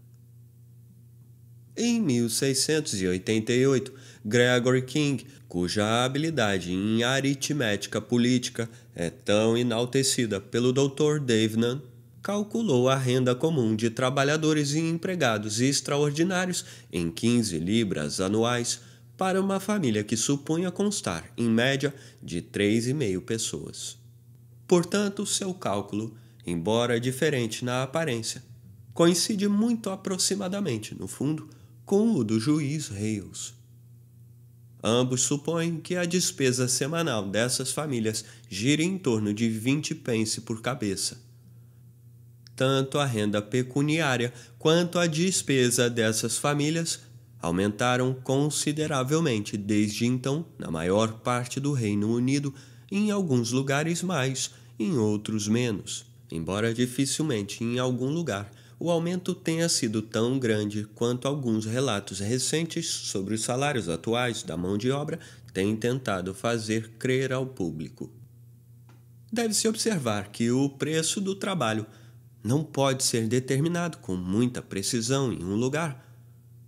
Em 1688, Gregory King, cuja habilidade em aritmética política é tão enaltecida pelo Dr. Davenant, calculou a renda comum de trabalhadores e empregados extraordinários em 15 libras anuais para uma família que supunha constar, em média, de 3,5 pessoas. Portanto, seu cálculo, embora diferente na aparência, coincide muito aproximadamente, no fundo, com o do juiz Reis. Ambos supõem que a despesa semanal dessas famílias gira em torno de 20 pence por cabeça. Tanto a renda pecuniária quanto a despesa dessas famílias aumentaram consideravelmente desde então na maior parte do Reino Unido, em alguns lugares mais, em outros menos, embora dificilmente em algum lugar o aumento tenha sido tão grande quanto alguns relatos recentes sobre os salários atuais da mão de obra têm tentado fazer crer ao público. Deve-se observar que o preço do trabalho não pode ser determinado com muita precisão em um lugar,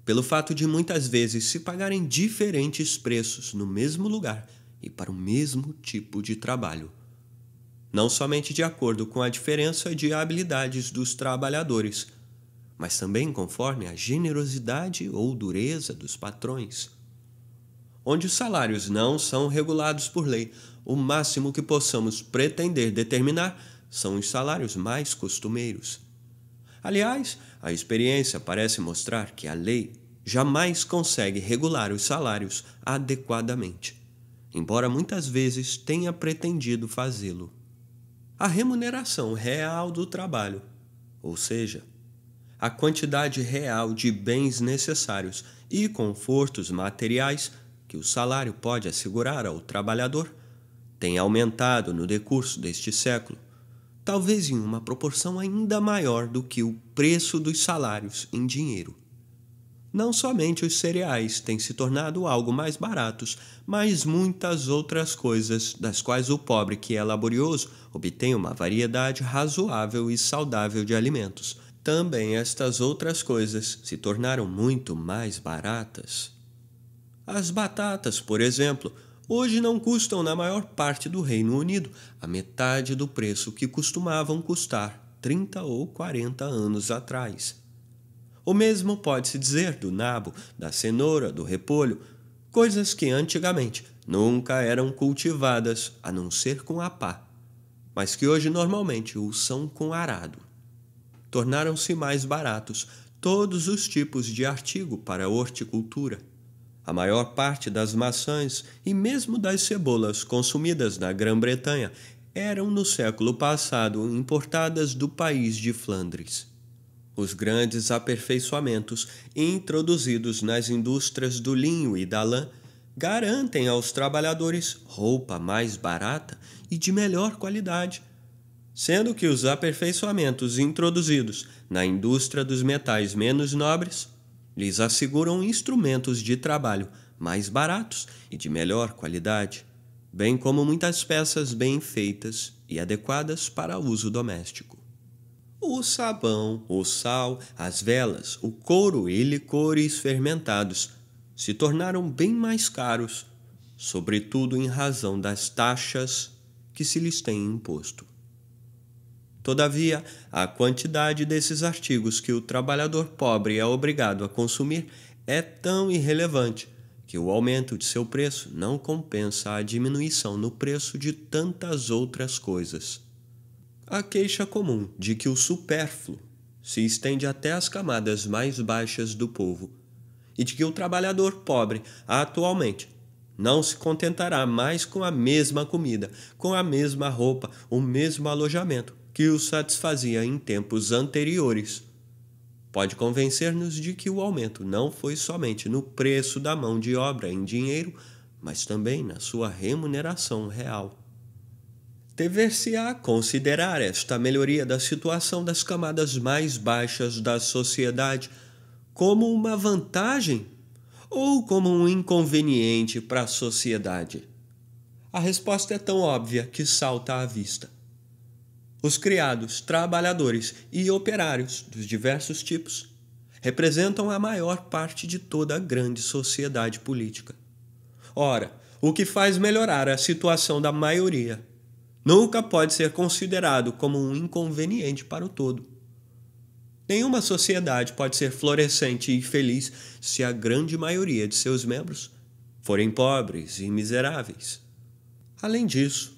pelo fato de muitas vezes se pagarem diferentes preços no mesmo lugar e para o mesmo tipo de trabalho não somente de acordo com a diferença de habilidades dos trabalhadores, mas também conforme a generosidade ou dureza dos patrões. Onde os salários não são regulados por lei, o máximo que possamos pretender determinar são os salários mais costumeiros. Aliás, a experiência parece mostrar que a lei jamais consegue regular os salários adequadamente, embora muitas vezes tenha pretendido fazê-lo a remuneração real do trabalho, ou seja, a quantidade real de bens necessários e confortos materiais que o salário pode assegurar ao trabalhador, tem aumentado no decurso deste século, talvez em uma proporção ainda maior do que o preço dos salários em dinheiro. Não somente os cereais têm se tornado algo mais baratos, mas muitas outras coisas, das quais o pobre que é laborioso obtém uma variedade razoável e saudável de alimentos. Também estas outras coisas se tornaram muito mais baratas. As batatas, por exemplo, hoje não custam na maior parte do Reino Unido a metade do preço que costumavam custar 30 ou 40 anos atrás. O mesmo pode-se dizer do nabo, da cenoura, do repolho, coisas que antigamente nunca eram cultivadas a não ser com a pá, mas que hoje normalmente o são com arado. Tornaram-se mais baratos todos os tipos de artigo para a horticultura. A maior parte das maçãs e mesmo das cebolas consumidas na Grã-Bretanha eram no século passado importadas do país de Flandres os grandes aperfeiçoamentos introduzidos nas indústrias do linho e da lã garantem aos trabalhadores roupa mais barata e de melhor qualidade, sendo que os aperfeiçoamentos introduzidos na indústria dos metais menos nobres lhes asseguram instrumentos de trabalho mais baratos e de melhor qualidade, bem como muitas peças bem feitas e adequadas para uso doméstico o sabão, o sal, as velas, o couro e licores fermentados se tornaram bem mais caros, sobretudo em razão das taxas que se lhes tem imposto. Todavia, a quantidade desses artigos que o trabalhador pobre é obrigado a consumir é tão irrelevante que o aumento de seu preço não compensa a diminuição no preço de tantas outras coisas. A queixa comum de que o supérfluo se estende até as camadas mais baixas do povo e de que o trabalhador pobre, atualmente, não se contentará mais com a mesma comida, com a mesma roupa, o mesmo alojamento que o satisfazia em tempos anteriores. Pode convencer-nos de que o aumento não foi somente no preço da mão de obra em dinheiro, mas também na sua remuneração real dever-se-á considerar esta melhoria da situação das camadas mais baixas da sociedade como uma vantagem ou como um inconveniente para a sociedade? A resposta é tão óbvia que salta à vista. Os criados, trabalhadores e operários dos diversos tipos representam a maior parte de toda a grande sociedade política. Ora, o que faz melhorar a situação da maioria nunca pode ser considerado como um inconveniente para o todo. Nenhuma sociedade pode ser florescente e feliz se a grande maioria de seus membros forem pobres e miseráveis. Além disso,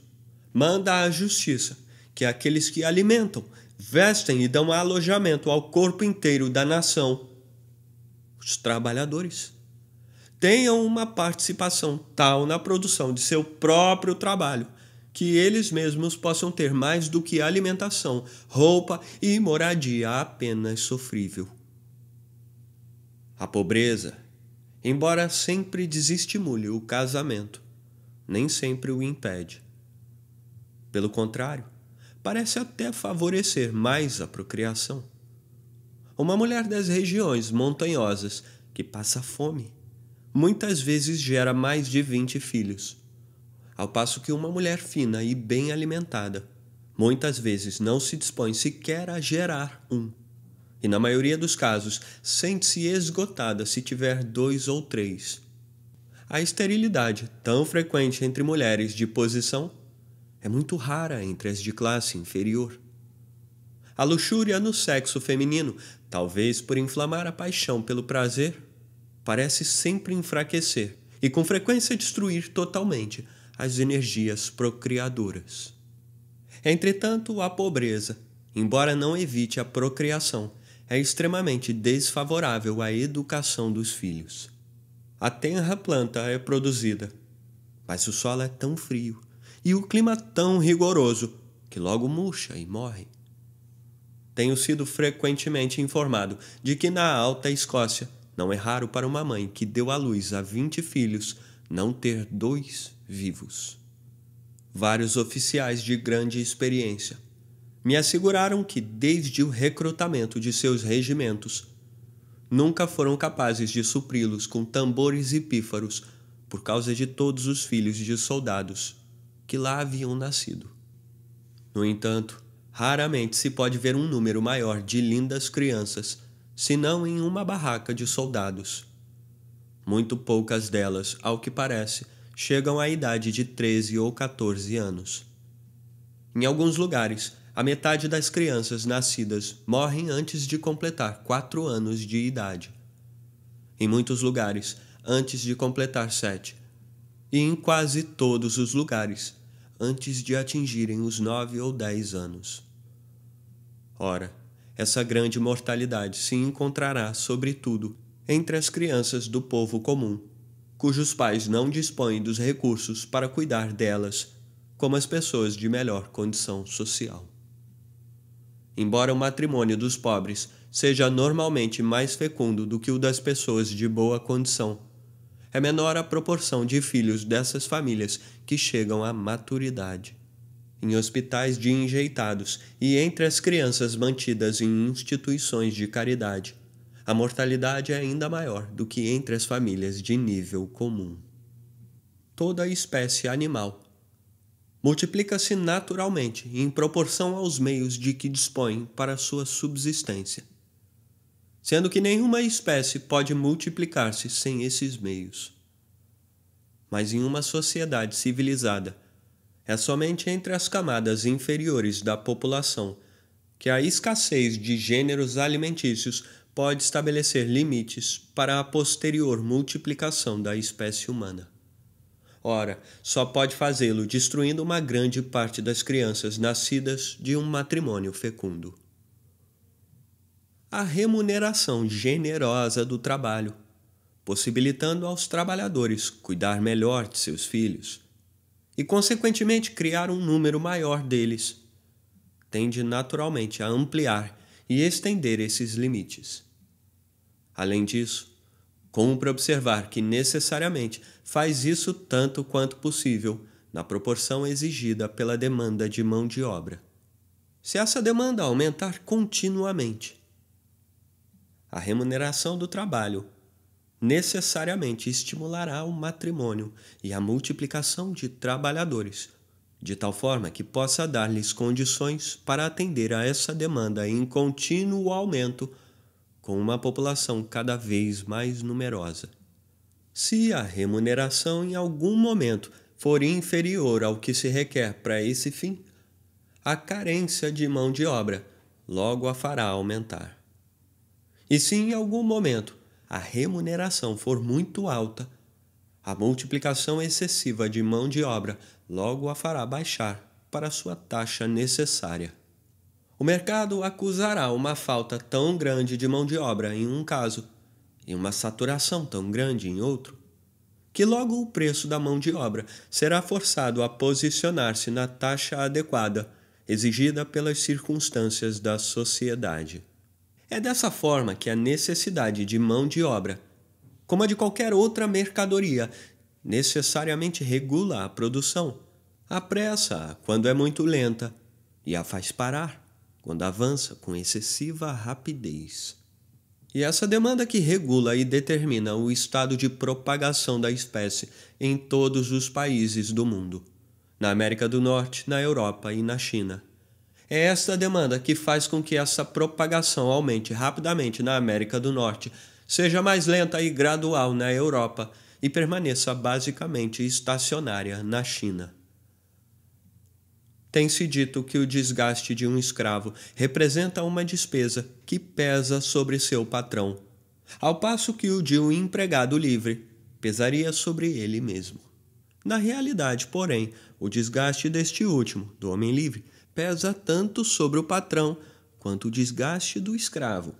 manda à justiça que aqueles que alimentam, vestem e dão alojamento ao corpo inteiro da nação, os trabalhadores, tenham uma participação tal na produção de seu próprio trabalho que eles mesmos possam ter mais do que alimentação, roupa e moradia apenas sofrível. A pobreza, embora sempre desestimule o casamento, nem sempre o impede. Pelo contrário, parece até favorecer mais a procriação. Uma mulher das regiões montanhosas que passa fome muitas vezes gera mais de 20 filhos ao passo que uma mulher fina e bem alimentada muitas vezes não se dispõe sequer a gerar um. E na maioria dos casos, sente-se esgotada se tiver dois ou três. A esterilidade, tão frequente entre mulheres de posição, é muito rara entre as de classe inferior. A luxúria no sexo feminino, talvez por inflamar a paixão pelo prazer, parece sempre enfraquecer e com frequência destruir totalmente as energias procriadoras. Entretanto, a pobreza, embora não evite a procriação, é extremamente desfavorável à educação dos filhos. A tenra planta é produzida, mas o solo é tão frio e o clima tão rigoroso que logo murcha e morre. Tenho sido frequentemente informado de que na Alta Escócia não é raro para uma mãe que deu à luz a vinte filhos não ter dois vivos. Vários oficiais de grande experiência me asseguraram que, desde o recrutamento de seus regimentos, nunca foram capazes de supri-los com tambores e pífaros por causa de todos os filhos de soldados que lá haviam nascido. No entanto, raramente se pode ver um número maior de lindas crianças, senão em uma barraca de soldados. Muito poucas delas, ao que parece, chegam à idade de 13 ou 14 anos. Em alguns lugares, a metade das crianças nascidas morrem antes de completar 4 anos de idade. Em muitos lugares, antes de completar 7. E em quase todos os lugares, antes de atingirem os 9 ou 10 anos. Ora, essa grande mortalidade se encontrará, sobretudo, entre as crianças do povo comum cujos pais não dispõem dos recursos para cuidar delas, como as pessoas de melhor condição social. Embora o matrimônio dos pobres seja normalmente mais fecundo do que o das pessoas de boa condição, é menor a proporção de filhos dessas famílias que chegam à maturidade. Em hospitais de enjeitados e entre as crianças mantidas em instituições de caridade, a mortalidade é ainda maior do que entre as famílias de nível comum. Toda espécie animal multiplica-se naturalmente em proporção aos meios de que dispõe para sua subsistência, sendo que nenhuma espécie pode multiplicar-se sem esses meios. Mas em uma sociedade civilizada, é somente entre as camadas inferiores da população que a escassez de gêneros alimentícios pode estabelecer limites para a posterior multiplicação da espécie humana. Ora, só pode fazê-lo destruindo uma grande parte das crianças nascidas de um matrimônio fecundo. A remuneração generosa do trabalho, possibilitando aos trabalhadores cuidar melhor de seus filhos e, consequentemente, criar um número maior deles, tende naturalmente a ampliar e estender esses limites. Além disso, cumpre observar que necessariamente faz isso tanto quanto possível na proporção exigida pela demanda de mão de obra. Se essa demanda aumentar continuamente, a remuneração do trabalho necessariamente estimulará o matrimônio e a multiplicação de trabalhadores de tal forma que possa dar-lhes condições para atender a essa demanda em contínuo aumento, com uma população cada vez mais numerosa. Se a remuneração em algum momento for inferior ao que se requer para esse fim, a carência de mão de obra logo a fará aumentar. E se em algum momento a remuneração for muito alta, a multiplicação excessiva de mão de obra logo a fará baixar para sua taxa necessária. O mercado acusará uma falta tão grande de mão de obra em um caso e uma saturação tão grande em outro, que logo o preço da mão de obra será forçado a posicionar-se na taxa adequada exigida pelas circunstâncias da sociedade. É dessa forma que a necessidade de mão de obra como a de qualquer outra mercadoria, necessariamente regula a produção, apressa quando é muito lenta e a faz parar quando avança com excessiva rapidez. E essa demanda que regula e determina o estado de propagação da espécie em todos os países do mundo, na América do Norte, na Europa e na China. É esta demanda que faz com que essa propagação aumente rapidamente na América do Norte seja mais lenta e gradual na Europa e permaneça basicamente estacionária na China. Tem-se dito que o desgaste de um escravo representa uma despesa que pesa sobre seu patrão, ao passo que o de um empregado livre pesaria sobre ele mesmo. Na realidade, porém, o desgaste deste último, do homem livre, pesa tanto sobre o patrão quanto o desgaste do escravo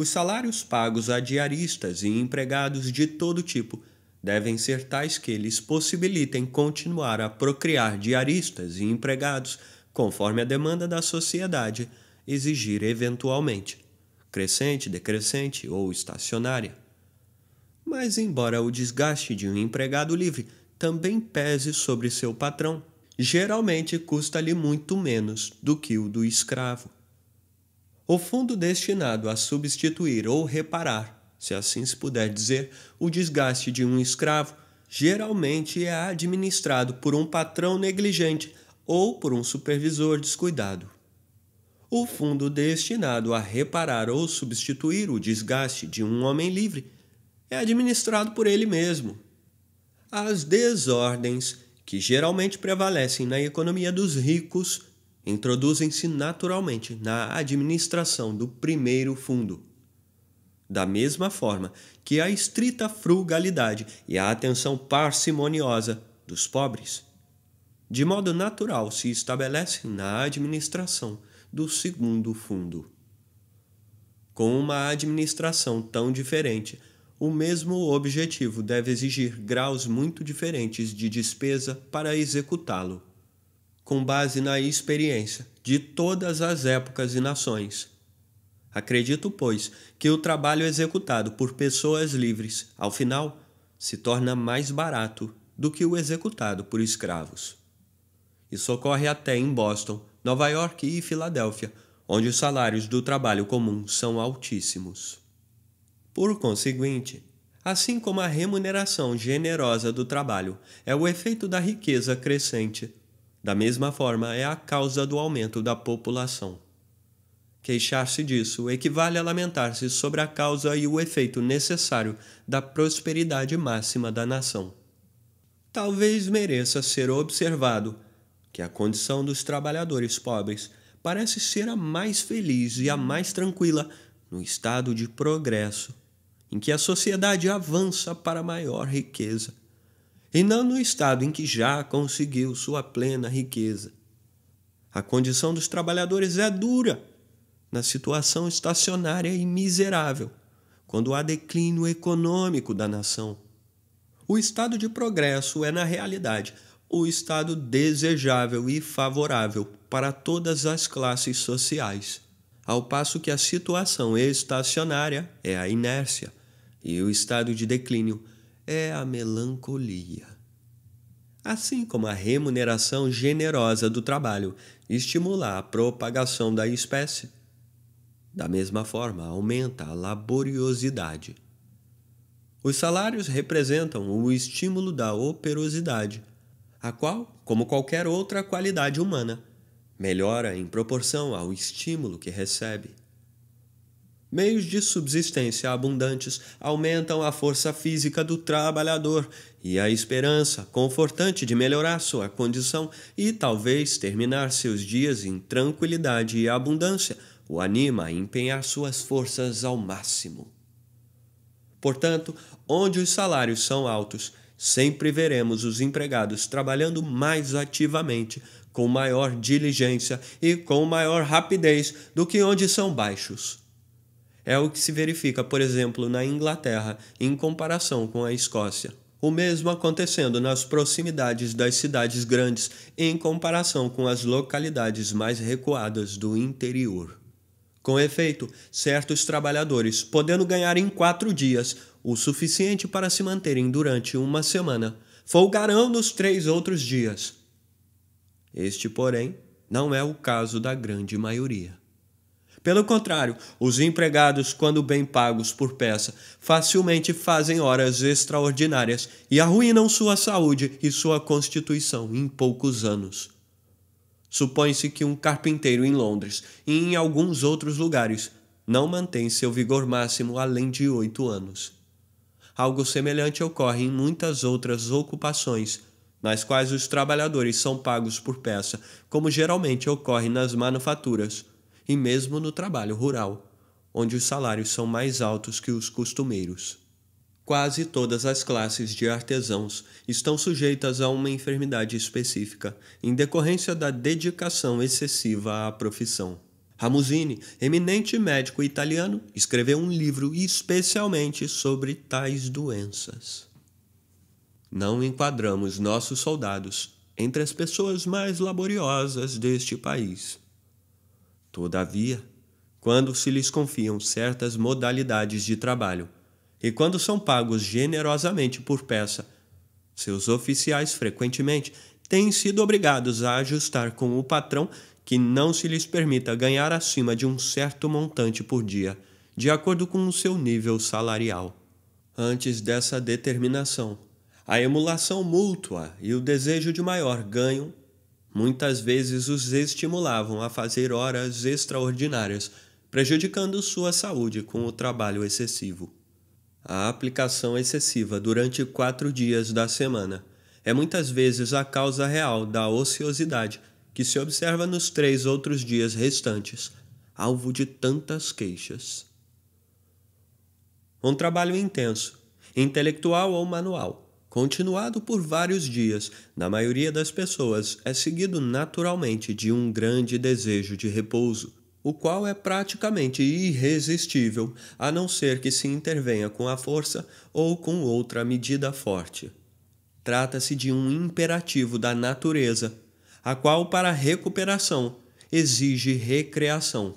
os salários pagos a diaristas e empregados de todo tipo devem ser tais que lhes possibilitem continuar a procriar diaristas e empregados conforme a demanda da sociedade exigir eventualmente, crescente, decrescente ou estacionária. Mas, embora o desgaste de um empregado livre também pese sobre seu patrão, geralmente custa-lhe muito menos do que o do escravo o fundo destinado a substituir ou reparar, se assim se puder dizer, o desgaste de um escravo, geralmente é administrado por um patrão negligente ou por um supervisor descuidado. O fundo destinado a reparar ou substituir o desgaste de um homem livre é administrado por ele mesmo. As desordens que geralmente prevalecem na economia dos ricos introduzem-se naturalmente na administração do primeiro fundo. Da mesma forma que a estrita frugalidade e a atenção parcimoniosa dos pobres, de modo natural se estabelecem na administração do segundo fundo. Com uma administração tão diferente, o mesmo objetivo deve exigir graus muito diferentes de despesa para executá-lo com base na experiência de todas as épocas e nações. Acredito, pois, que o trabalho executado por pessoas livres, ao final, se torna mais barato do que o executado por escravos. Isso ocorre até em Boston, Nova York e Filadélfia, onde os salários do trabalho comum são altíssimos. Por conseguinte, assim como a remuneração generosa do trabalho é o efeito da riqueza crescente da mesma forma, é a causa do aumento da população. Queixar-se disso equivale a lamentar-se sobre a causa e o efeito necessário da prosperidade máxima da nação. Talvez mereça ser observado que a condição dos trabalhadores pobres parece ser a mais feliz e a mais tranquila no estado de progresso, em que a sociedade avança para maior riqueza e não no estado em que já conseguiu sua plena riqueza. A condição dos trabalhadores é dura, na situação estacionária e miserável, quando há declínio econômico da nação. O estado de progresso é, na realidade, o estado desejável e favorável para todas as classes sociais, ao passo que a situação estacionária é a inércia e o estado de declínio é a melancolia. Assim como a remuneração generosa do trabalho estimula a propagação da espécie, da mesma forma aumenta a laboriosidade. Os salários representam o estímulo da operosidade, a qual, como qualquer outra qualidade humana, melhora em proporção ao estímulo que recebe. Meios de subsistência abundantes aumentam a força física do trabalhador e a esperança confortante de melhorar sua condição e talvez terminar seus dias em tranquilidade e abundância o anima a empenhar suas forças ao máximo. Portanto, onde os salários são altos, sempre veremos os empregados trabalhando mais ativamente, com maior diligência e com maior rapidez do que onde são baixos. É o que se verifica, por exemplo, na Inglaterra, em comparação com a Escócia. O mesmo acontecendo nas proximidades das cidades grandes em comparação com as localidades mais recuadas do interior. Com efeito, certos trabalhadores, podendo ganhar em quatro dias o suficiente para se manterem durante uma semana, folgarão nos três outros dias. Este, porém, não é o caso da grande maioria. Pelo contrário, os empregados, quando bem pagos por peça, facilmente fazem horas extraordinárias e arruinam sua saúde e sua constituição em poucos anos. Supõe-se que um carpinteiro em Londres e em alguns outros lugares não mantém seu vigor máximo além de oito anos. Algo semelhante ocorre em muitas outras ocupações, nas quais os trabalhadores são pagos por peça, como geralmente ocorre nas manufaturas e mesmo no trabalho rural, onde os salários são mais altos que os costumeiros. Quase todas as classes de artesãos estão sujeitas a uma enfermidade específica em decorrência da dedicação excessiva à profissão. Ramuzini, eminente médico italiano, escreveu um livro especialmente sobre tais doenças. Não enquadramos nossos soldados entre as pessoas mais laboriosas deste país. Todavia, quando se lhes confiam certas modalidades de trabalho e quando são pagos generosamente por peça, seus oficiais frequentemente têm sido obrigados a ajustar com o patrão que não se lhes permita ganhar acima de um certo montante por dia, de acordo com o seu nível salarial. Antes dessa determinação, a emulação mútua e o desejo de maior ganho muitas vezes os estimulavam a fazer horas extraordinárias, prejudicando sua saúde com o trabalho excessivo. A aplicação excessiva durante quatro dias da semana é muitas vezes a causa real da ociosidade que se observa nos três outros dias restantes, alvo de tantas queixas. Um trabalho intenso, intelectual ou manual, continuado por vários dias, na maioria das pessoas é seguido naturalmente de um grande desejo de repouso, o qual é praticamente irresistível, a não ser que se intervenha com a força ou com outra medida forte. Trata-se de um imperativo da natureza, a qual, para recuperação, exige recreação.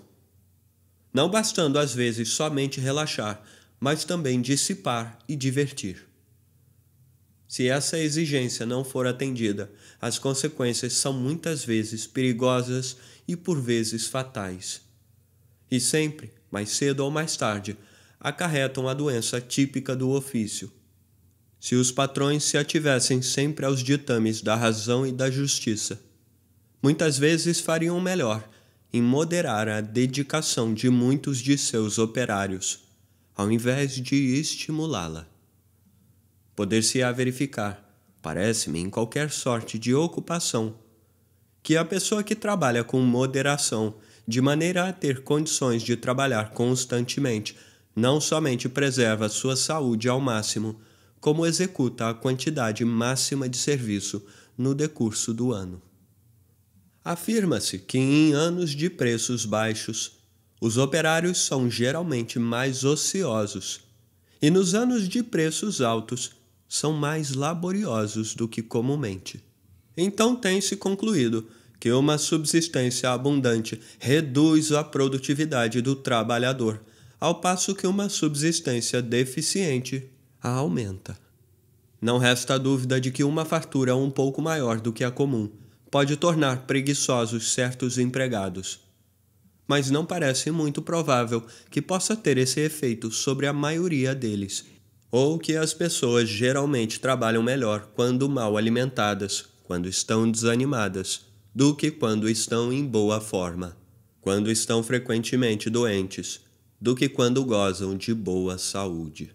Não bastando às vezes somente relaxar, mas também dissipar e divertir. Se essa exigência não for atendida, as consequências são muitas vezes perigosas e por vezes fatais. E sempre, mais cedo ou mais tarde, acarretam a doença típica do ofício. Se os patrões se ativessem sempre aos ditames da razão e da justiça, muitas vezes fariam melhor em moderar a dedicação de muitos de seus operários, ao invés de estimulá-la poder-se-á verificar, parece-me, em qualquer sorte de ocupação, que a pessoa que trabalha com moderação, de maneira a ter condições de trabalhar constantemente, não somente preserva sua saúde ao máximo, como executa a quantidade máxima de serviço no decurso do ano. Afirma-se que em anos de preços baixos, os operários são geralmente mais ociosos, e nos anos de preços altos, são mais laboriosos do que comumente. Então tem-se concluído que uma subsistência abundante reduz a produtividade do trabalhador, ao passo que uma subsistência deficiente a aumenta. Não resta dúvida de que uma fartura um pouco maior do que a comum pode tornar preguiçosos certos empregados. Mas não parece muito provável que possa ter esse efeito sobre a maioria deles, ou que as pessoas geralmente trabalham melhor quando mal alimentadas, quando estão desanimadas, do que quando estão em boa forma, quando estão frequentemente doentes, do que quando gozam de boa saúde.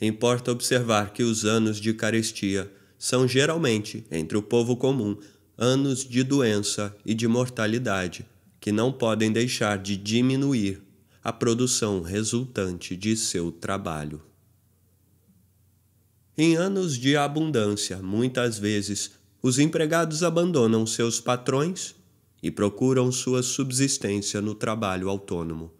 Importa observar que os anos de carestia são geralmente, entre o povo comum, anos de doença e de mortalidade, que não podem deixar de diminuir a produção resultante de seu trabalho. Em anos de abundância, muitas vezes, os empregados abandonam seus patrões e procuram sua subsistência no trabalho autônomo.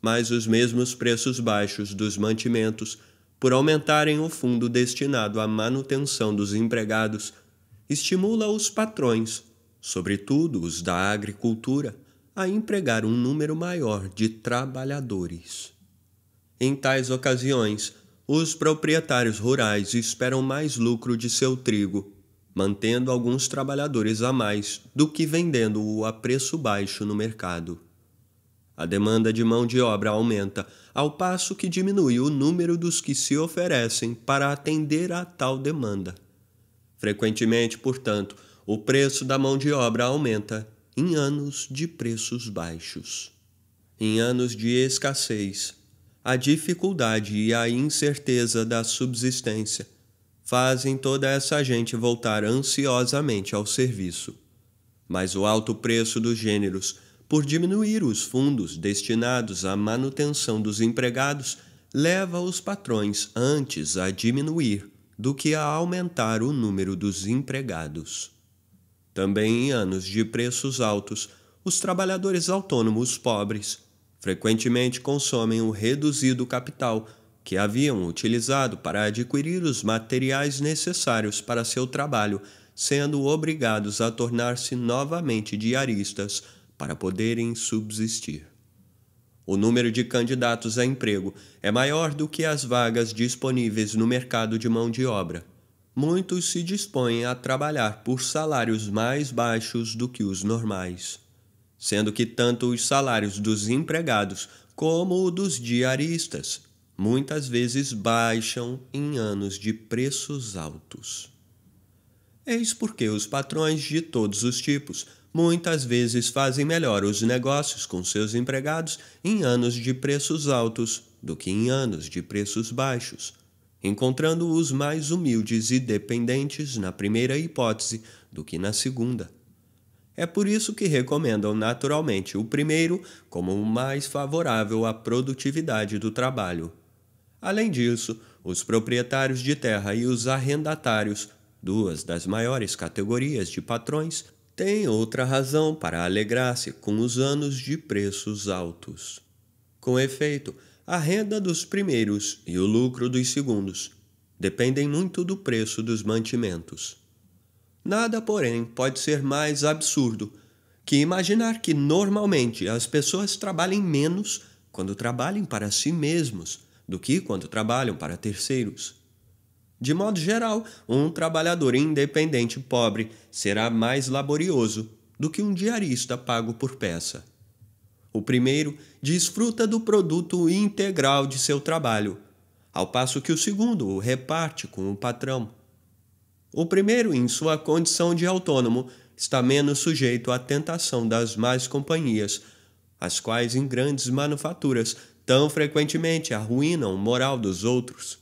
Mas os mesmos preços baixos dos mantimentos, por aumentarem o fundo destinado à manutenção dos empregados, estimula os patrões, sobretudo os da agricultura, a empregar um número maior de trabalhadores. Em tais ocasiões, os proprietários rurais esperam mais lucro de seu trigo, mantendo alguns trabalhadores a mais do que vendendo-o a preço baixo no mercado. A demanda de mão de obra aumenta, ao passo que diminui o número dos que se oferecem para atender a tal demanda. Frequentemente, portanto, o preço da mão de obra aumenta em anos de preços baixos. Em anos de escassez, a dificuldade e a incerteza da subsistência fazem toda essa gente voltar ansiosamente ao serviço. Mas o alto preço dos gêneros, por diminuir os fundos destinados à manutenção dos empregados, leva os patrões antes a diminuir do que a aumentar o número dos empregados. Também em anos de preços altos, os trabalhadores autônomos pobres frequentemente consomem o reduzido capital que haviam utilizado para adquirir os materiais necessários para seu trabalho, sendo obrigados a tornar-se novamente diaristas para poderem subsistir. O número de candidatos a emprego é maior do que as vagas disponíveis no mercado de mão de obra. Muitos se dispõem a trabalhar por salários mais baixos do que os normais sendo que tanto os salários dos empregados como o dos diaristas muitas vezes baixam em anos de preços altos. Eis porque os patrões de todos os tipos muitas vezes fazem melhor os negócios com seus empregados em anos de preços altos do que em anos de preços baixos, encontrando os mais humildes e dependentes na primeira hipótese do que na segunda. É por isso que recomendam naturalmente o primeiro como o mais favorável à produtividade do trabalho. Além disso, os proprietários de terra e os arrendatários, duas das maiores categorias de patrões, têm outra razão para alegrar-se com os anos de preços altos. Com efeito, a renda dos primeiros e o lucro dos segundos dependem muito do preço dos mantimentos. Nada, porém, pode ser mais absurdo que imaginar que normalmente as pessoas trabalhem menos quando trabalham para si mesmos do que quando trabalham para terceiros. De modo geral, um trabalhador independente pobre será mais laborioso do que um diarista pago por peça. O primeiro desfruta do produto integral de seu trabalho, ao passo que o segundo o reparte com o patrão. O primeiro, em sua condição de autônomo, está menos sujeito à tentação das más companhias, as quais em grandes manufaturas tão frequentemente arruinam o moral dos outros.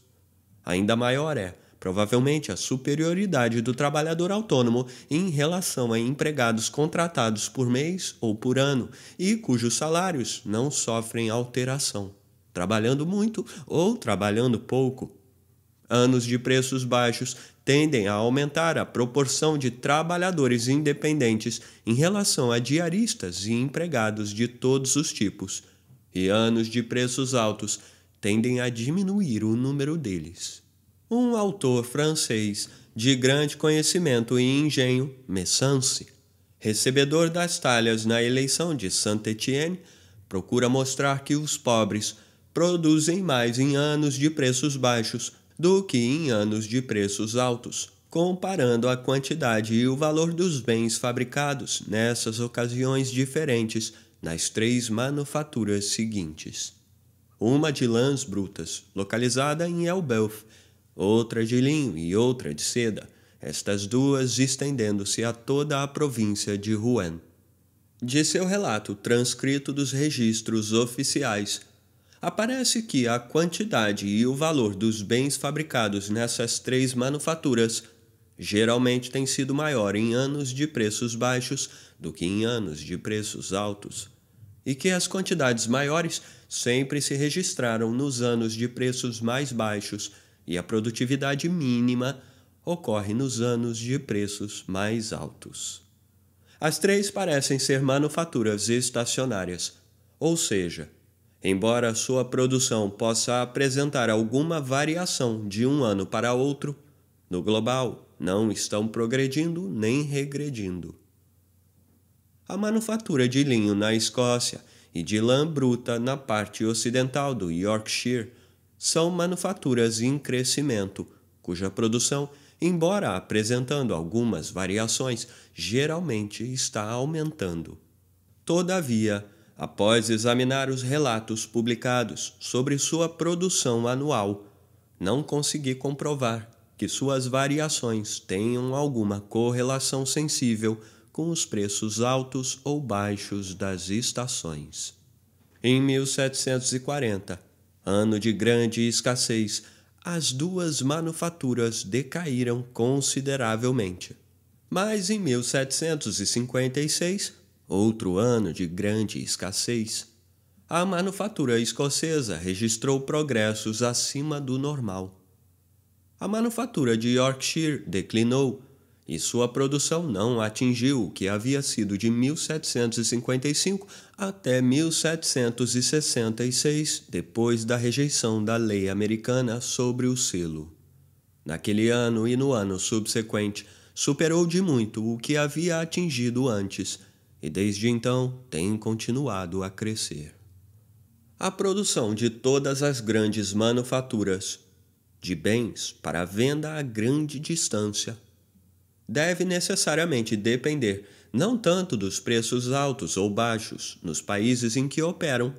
Ainda maior é, provavelmente, a superioridade do trabalhador autônomo em relação a empregados contratados por mês ou por ano e cujos salários não sofrem alteração, trabalhando muito ou trabalhando pouco. Anos de preços baixos tendem a aumentar a proporção de trabalhadores independentes em relação a diaristas e empregados de todos os tipos, e anos de preços altos tendem a diminuir o número deles. Um autor francês de grande conhecimento e engenho, Messance, recebedor das talhas na eleição de Saint-Étienne, procura mostrar que os pobres produzem mais em anos de preços baixos do que em anos de preços altos, comparando a quantidade e o valor dos bens fabricados nessas ocasiões diferentes nas três manufaturas seguintes. Uma de lãs brutas, localizada em Elbeuf, outra de linho e outra de seda, estas duas estendendo-se a toda a província de Rouen. De seu relato transcrito dos registros oficiais, aparece que a quantidade e o valor dos bens fabricados nessas três manufaturas geralmente tem sido maior em anos de preços baixos do que em anos de preços altos, e que as quantidades maiores sempre se registraram nos anos de preços mais baixos e a produtividade mínima ocorre nos anos de preços mais altos. As três parecem ser manufaturas estacionárias, ou seja, Embora sua produção possa apresentar alguma variação de um ano para outro, no global não estão progredindo nem regredindo. A manufatura de linho na Escócia e de lã bruta na parte ocidental do Yorkshire são manufaturas em crescimento, cuja produção, embora apresentando algumas variações, geralmente está aumentando. Todavia, após examinar os relatos publicados sobre sua produção anual, não consegui comprovar que suas variações tenham alguma correlação sensível com os preços altos ou baixos das estações. Em 1740, ano de grande escassez, as duas manufaturas decaíram consideravelmente. Mas em 1756 Outro ano de grande escassez, a manufatura escocesa registrou progressos acima do normal. A manufatura de Yorkshire declinou e sua produção não atingiu o que havia sido de 1755 até 1766, depois da rejeição da lei americana sobre o selo. Naquele ano e no ano subsequente, superou de muito o que havia atingido antes, e desde então tem continuado a crescer. A produção de todas as grandes manufaturas de bens para venda a grande distância deve necessariamente depender não tanto dos preços altos ou baixos nos países em que operam,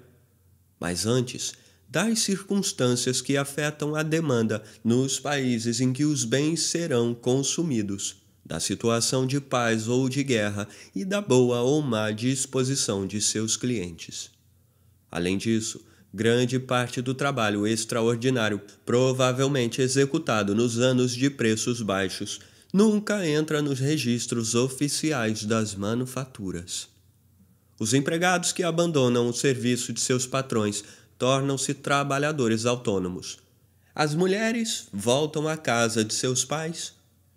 mas antes das circunstâncias que afetam a demanda nos países em que os bens serão consumidos da situação de paz ou de guerra e da boa ou má disposição de seus clientes. Além disso, grande parte do trabalho extraordinário, provavelmente executado nos anos de preços baixos, nunca entra nos registros oficiais das manufaturas. Os empregados que abandonam o serviço de seus patrões tornam-se trabalhadores autônomos. As mulheres voltam à casa de seus pais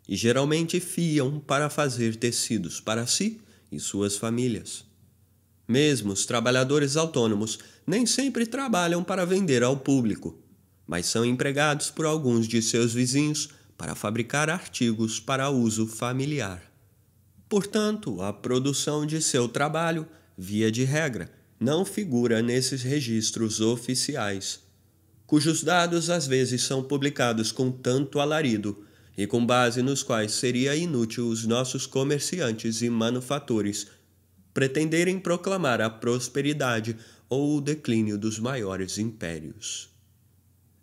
e geralmente fiam para fazer tecidos para si e suas famílias. Mesmo os trabalhadores autônomos nem sempre trabalham para vender ao público, mas são empregados por alguns de seus vizinhos para fabricar artigos para uso familiar. Portanto, a produção de seu trabalho, via de regra, não figura nesses registros oficiais, cujos dados às vezes são publicados com tanto alarido e com base nos quais seria inútil os nossos comerciantes e manufatores pretenderem proclamar a prosperidade ou o declínio dos maiores impérios.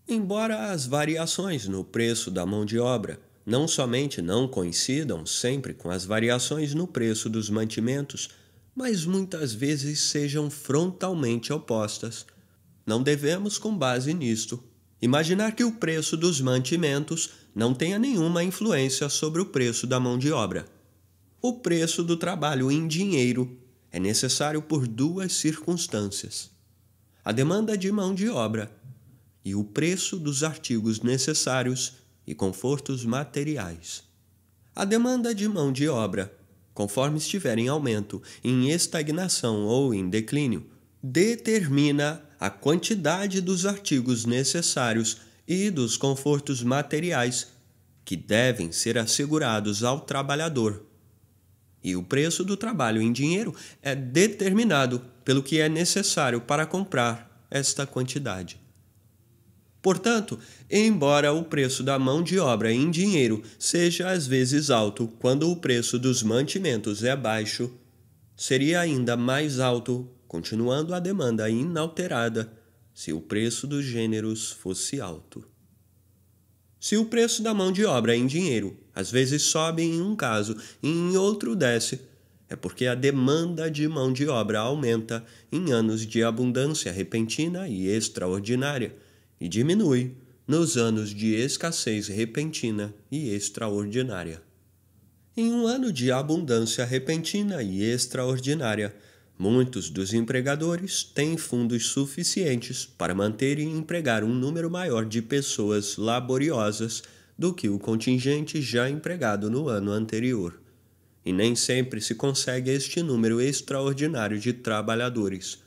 Embora as variações no preço da mão de obra não somente não coincidam sempre com as variações no preço dos mantimentos, mas muitas vezes sejam frontalmente opostas, não devemos, com base nisto, imaginar que o preço dos mantimentos não tenha nenhuma influência sobre o preço da mão de obra. O preço do trabalho em dinheiro é necessário por duas circunstâncias: a demanda de mão de obra e o preço dos artigos necessários e confortos materiais. A demanda de mão de obra, conforme estiver em aumento, em estagnação ou em declínio, determina a quantidade dos artigos necessários e dos confortos materiais que devem ser assegurados ao trabalhador. E o preço do trabalho em dinheiro é determinado pelo que é necessário para comprar esta quantidade. Portanto, embora o preço da mão de obra em dinheiro seja às vezes alto quando o preço dos mantimentos é baixo, seria ainda mais alto continuando a demanda inalterada se o preço dos gêneros fosse alto. Se o preço da mão de obra é em dinheiro às vezes sobe em um caso e em outro desce, é porque a demanda de mão de obra aumenta em anos de abundância repentina e extraordinária e diminui nos anos de escassez repentina e extraordinária. Em um ano de abundância repentina e extraordinária, Muitos dos empregadores têm fundos suficientes para manter e empregar um número maior de pessoas laboriosas do que o contingente já empregado no ano anterior. E nem sempre se consegue este número extraordinário de trabalhadores.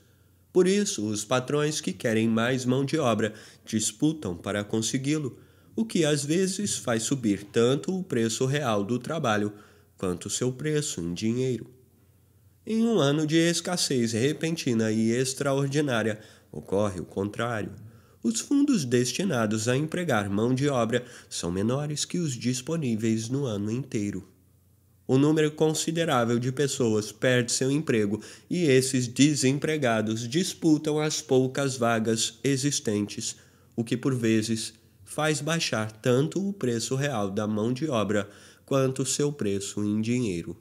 Por isso, os patrões que querem mais mão de obra disputam para consegui-lo, o que às vezes faz subir tanto o preço real do trabalho quanto seu preço em dinheiro. Em um ano de escassez repentina e extraordinária, ocorre o contrário. Os fundos destinados a empregar mão de obra são menores que os disponíveis no ano inteiro. O número considerável de pessoas perde seu emprego e esses desempregados disputam as poucas vagas existentes, o que por vezes faz baixar tanto o preço real da mão de obra quanto seu preço em dinheiro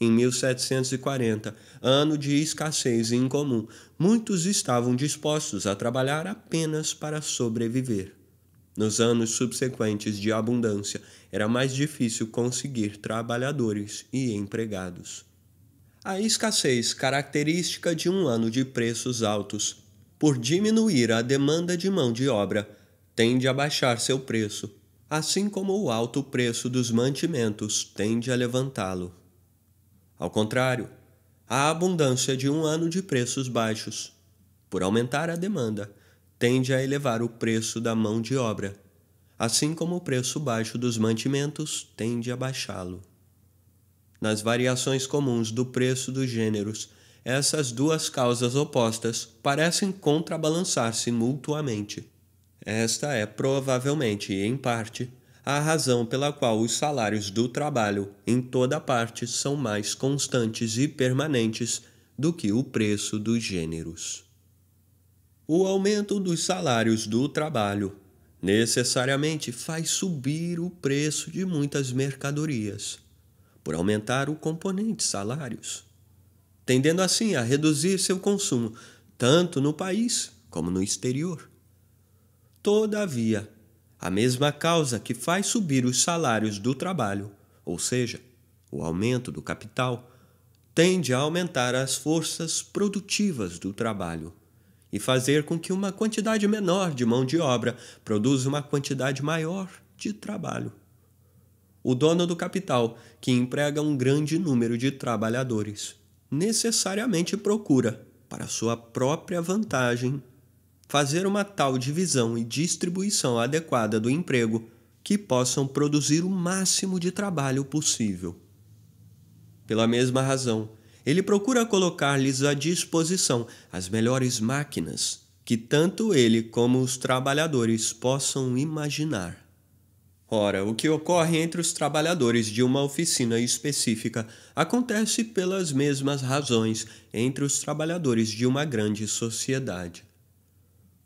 em 1740, ano de escassez incomum. Muitos estavam dispostos a trabalhar apenas para sobreviver. Nos anos subsequentes de abundância, era mais difícil conseguir trabalhadores e empregados. A escassez, característica de um ano de preços altos, por diminuir a demanda de mão de obra, tende a baixar seu preço, assim como o alto preço dos mantimentos tende a levantá-lo. Ao contrário, a abundância de um ano de preços baixos. Por aumentar a demanda, tende a elevar o preço da mão de obra, assim como o preço baixo dos mantimentos tende a baixá-lo. Nas variações comuns do preço dos gêneros, essas duas causas opostas parecem contrabalançar-se mutuamente. Esta é provavelmente, em parte, a razão pela qual os salários do trabalho em toda parte são mais constantes e permanentes do que o preço dos gêneros. O aumento dos salários do trabalho necessariamente faz subir o preço de muitas mercadorias, por aumentar o componente salários, tendendo assim a reduzir seu consumo, tanto no país como no exterior. Todavia, a mesma causa que faz subir os salários do trabalho, ou seja, o aumento do capital, tende a aumentar as forças produtivas do trabalho e fazer com que uma quantidade menor de mão de obra produza uma quantidade maior de trabalho. O dono do capital, que emprega um grande número de trabalhadores, necessariamente procura, para sua própria vantagem, fazer uma tal divisão e distribuição adequada do emprego que possam produzir o máximo de trabalho possível. Pela mesma razão, ele procura colocar-lhes à disposição as melhores máquinas que tanto ele como os trabalhadores possam imaginar. Ora, o que ocorre entre os trabalhadores de uma oficina específica acontece pelas mesmas razões entre os trabalhadores de uma grande sociedade.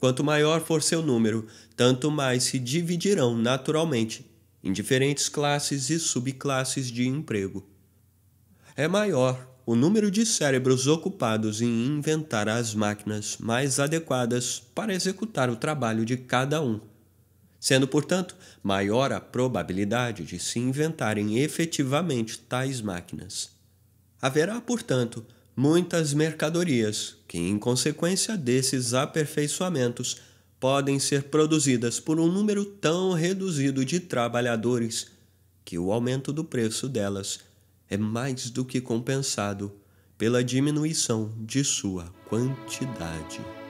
Quanto maior for seu número, tanto mais se dividirão naturalmente em diferentes classes e subclasses de emprego. É maior o número de cérebros ocupados em inventar as máquinas mais adequadas para executar o trabalho de cada um, sendo, portanto, maior a probabilidade de se inventarem efetivamente tais máquinas. Haverá, portanto, muitas mercadorias que, em consequência desses aperfeiçoamentos, podem ser produzidas por um número tão reduzido de trabalhadores que o aumento do preço delas é mais do que compensado pela diminuição de sua quantidade.